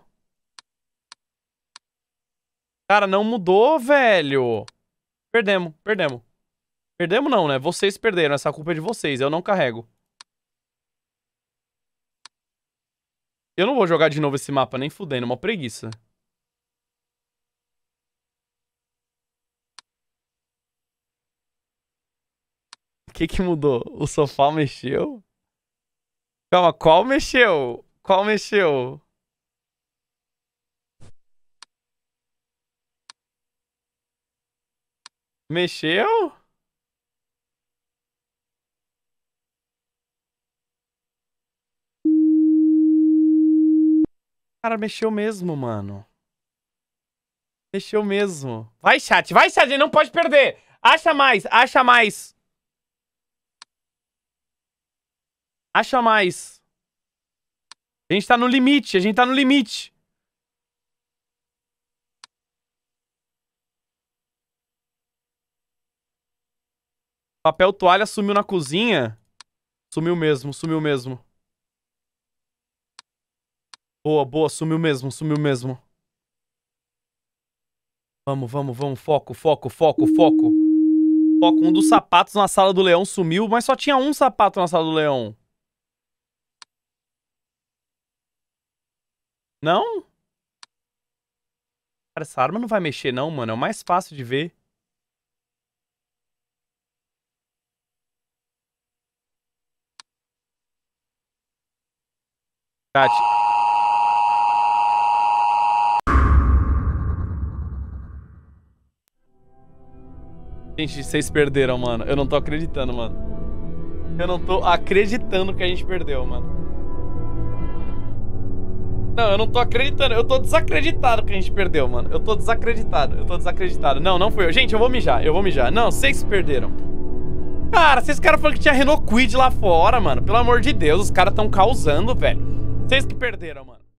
Cara, não mudou, velho. Perdemos, perdemos. Perdemos não, né? Vocês perderam. Essa culpa é de vocês. Eu não carrego. Eu não vou jogar de novo esse mapa, nem fudendo. Uma preguiça. O que que mudou? O sofá mexeu? Calma, qual mexeu? Qual mexeu? Mexeu? Cara, mexeu mesmo, mano. Mexeu mesmo. Vai, chat. Vai, chat. Ele não pode perder. Acha mais. Acha mais. Acha mais. A gente tá no limite. A gente tá no limite. Papel toalha sumiu na cozinha. Sumiu mesmo, sumiu mesmo. Boa, boa, sumiu mesmo, sumiu mesmo. Vamos, vamos, vamos. Foco, foco, foco, foco. Foco. Um dos sapatos na sala do leão sumiu, mas só tinha um sapato na sala do leão. Não? Cara, essa arma não vai mexer não, mano. É o mais fácil de ver. chat. Gente, vocês perderam, mano. Eu não tô acreditando, mano. Eu não tô acreditando que a gente perdeu, mano. Não, eu não tô acreditando. Eu tô desacreditado que a gente perdeu, mano. Eu tô desacreditado. Eu tô desacreditado. Não, não foi eu. Gente, eu vou mijar. Eu vou mijar. Não, vocês perderam. Cara, vocês caras falaram que tinha Renault Quid lá fora, mano. Pelo amor de Deus, os caras tão causando, velho. Vocês que perderam, mano.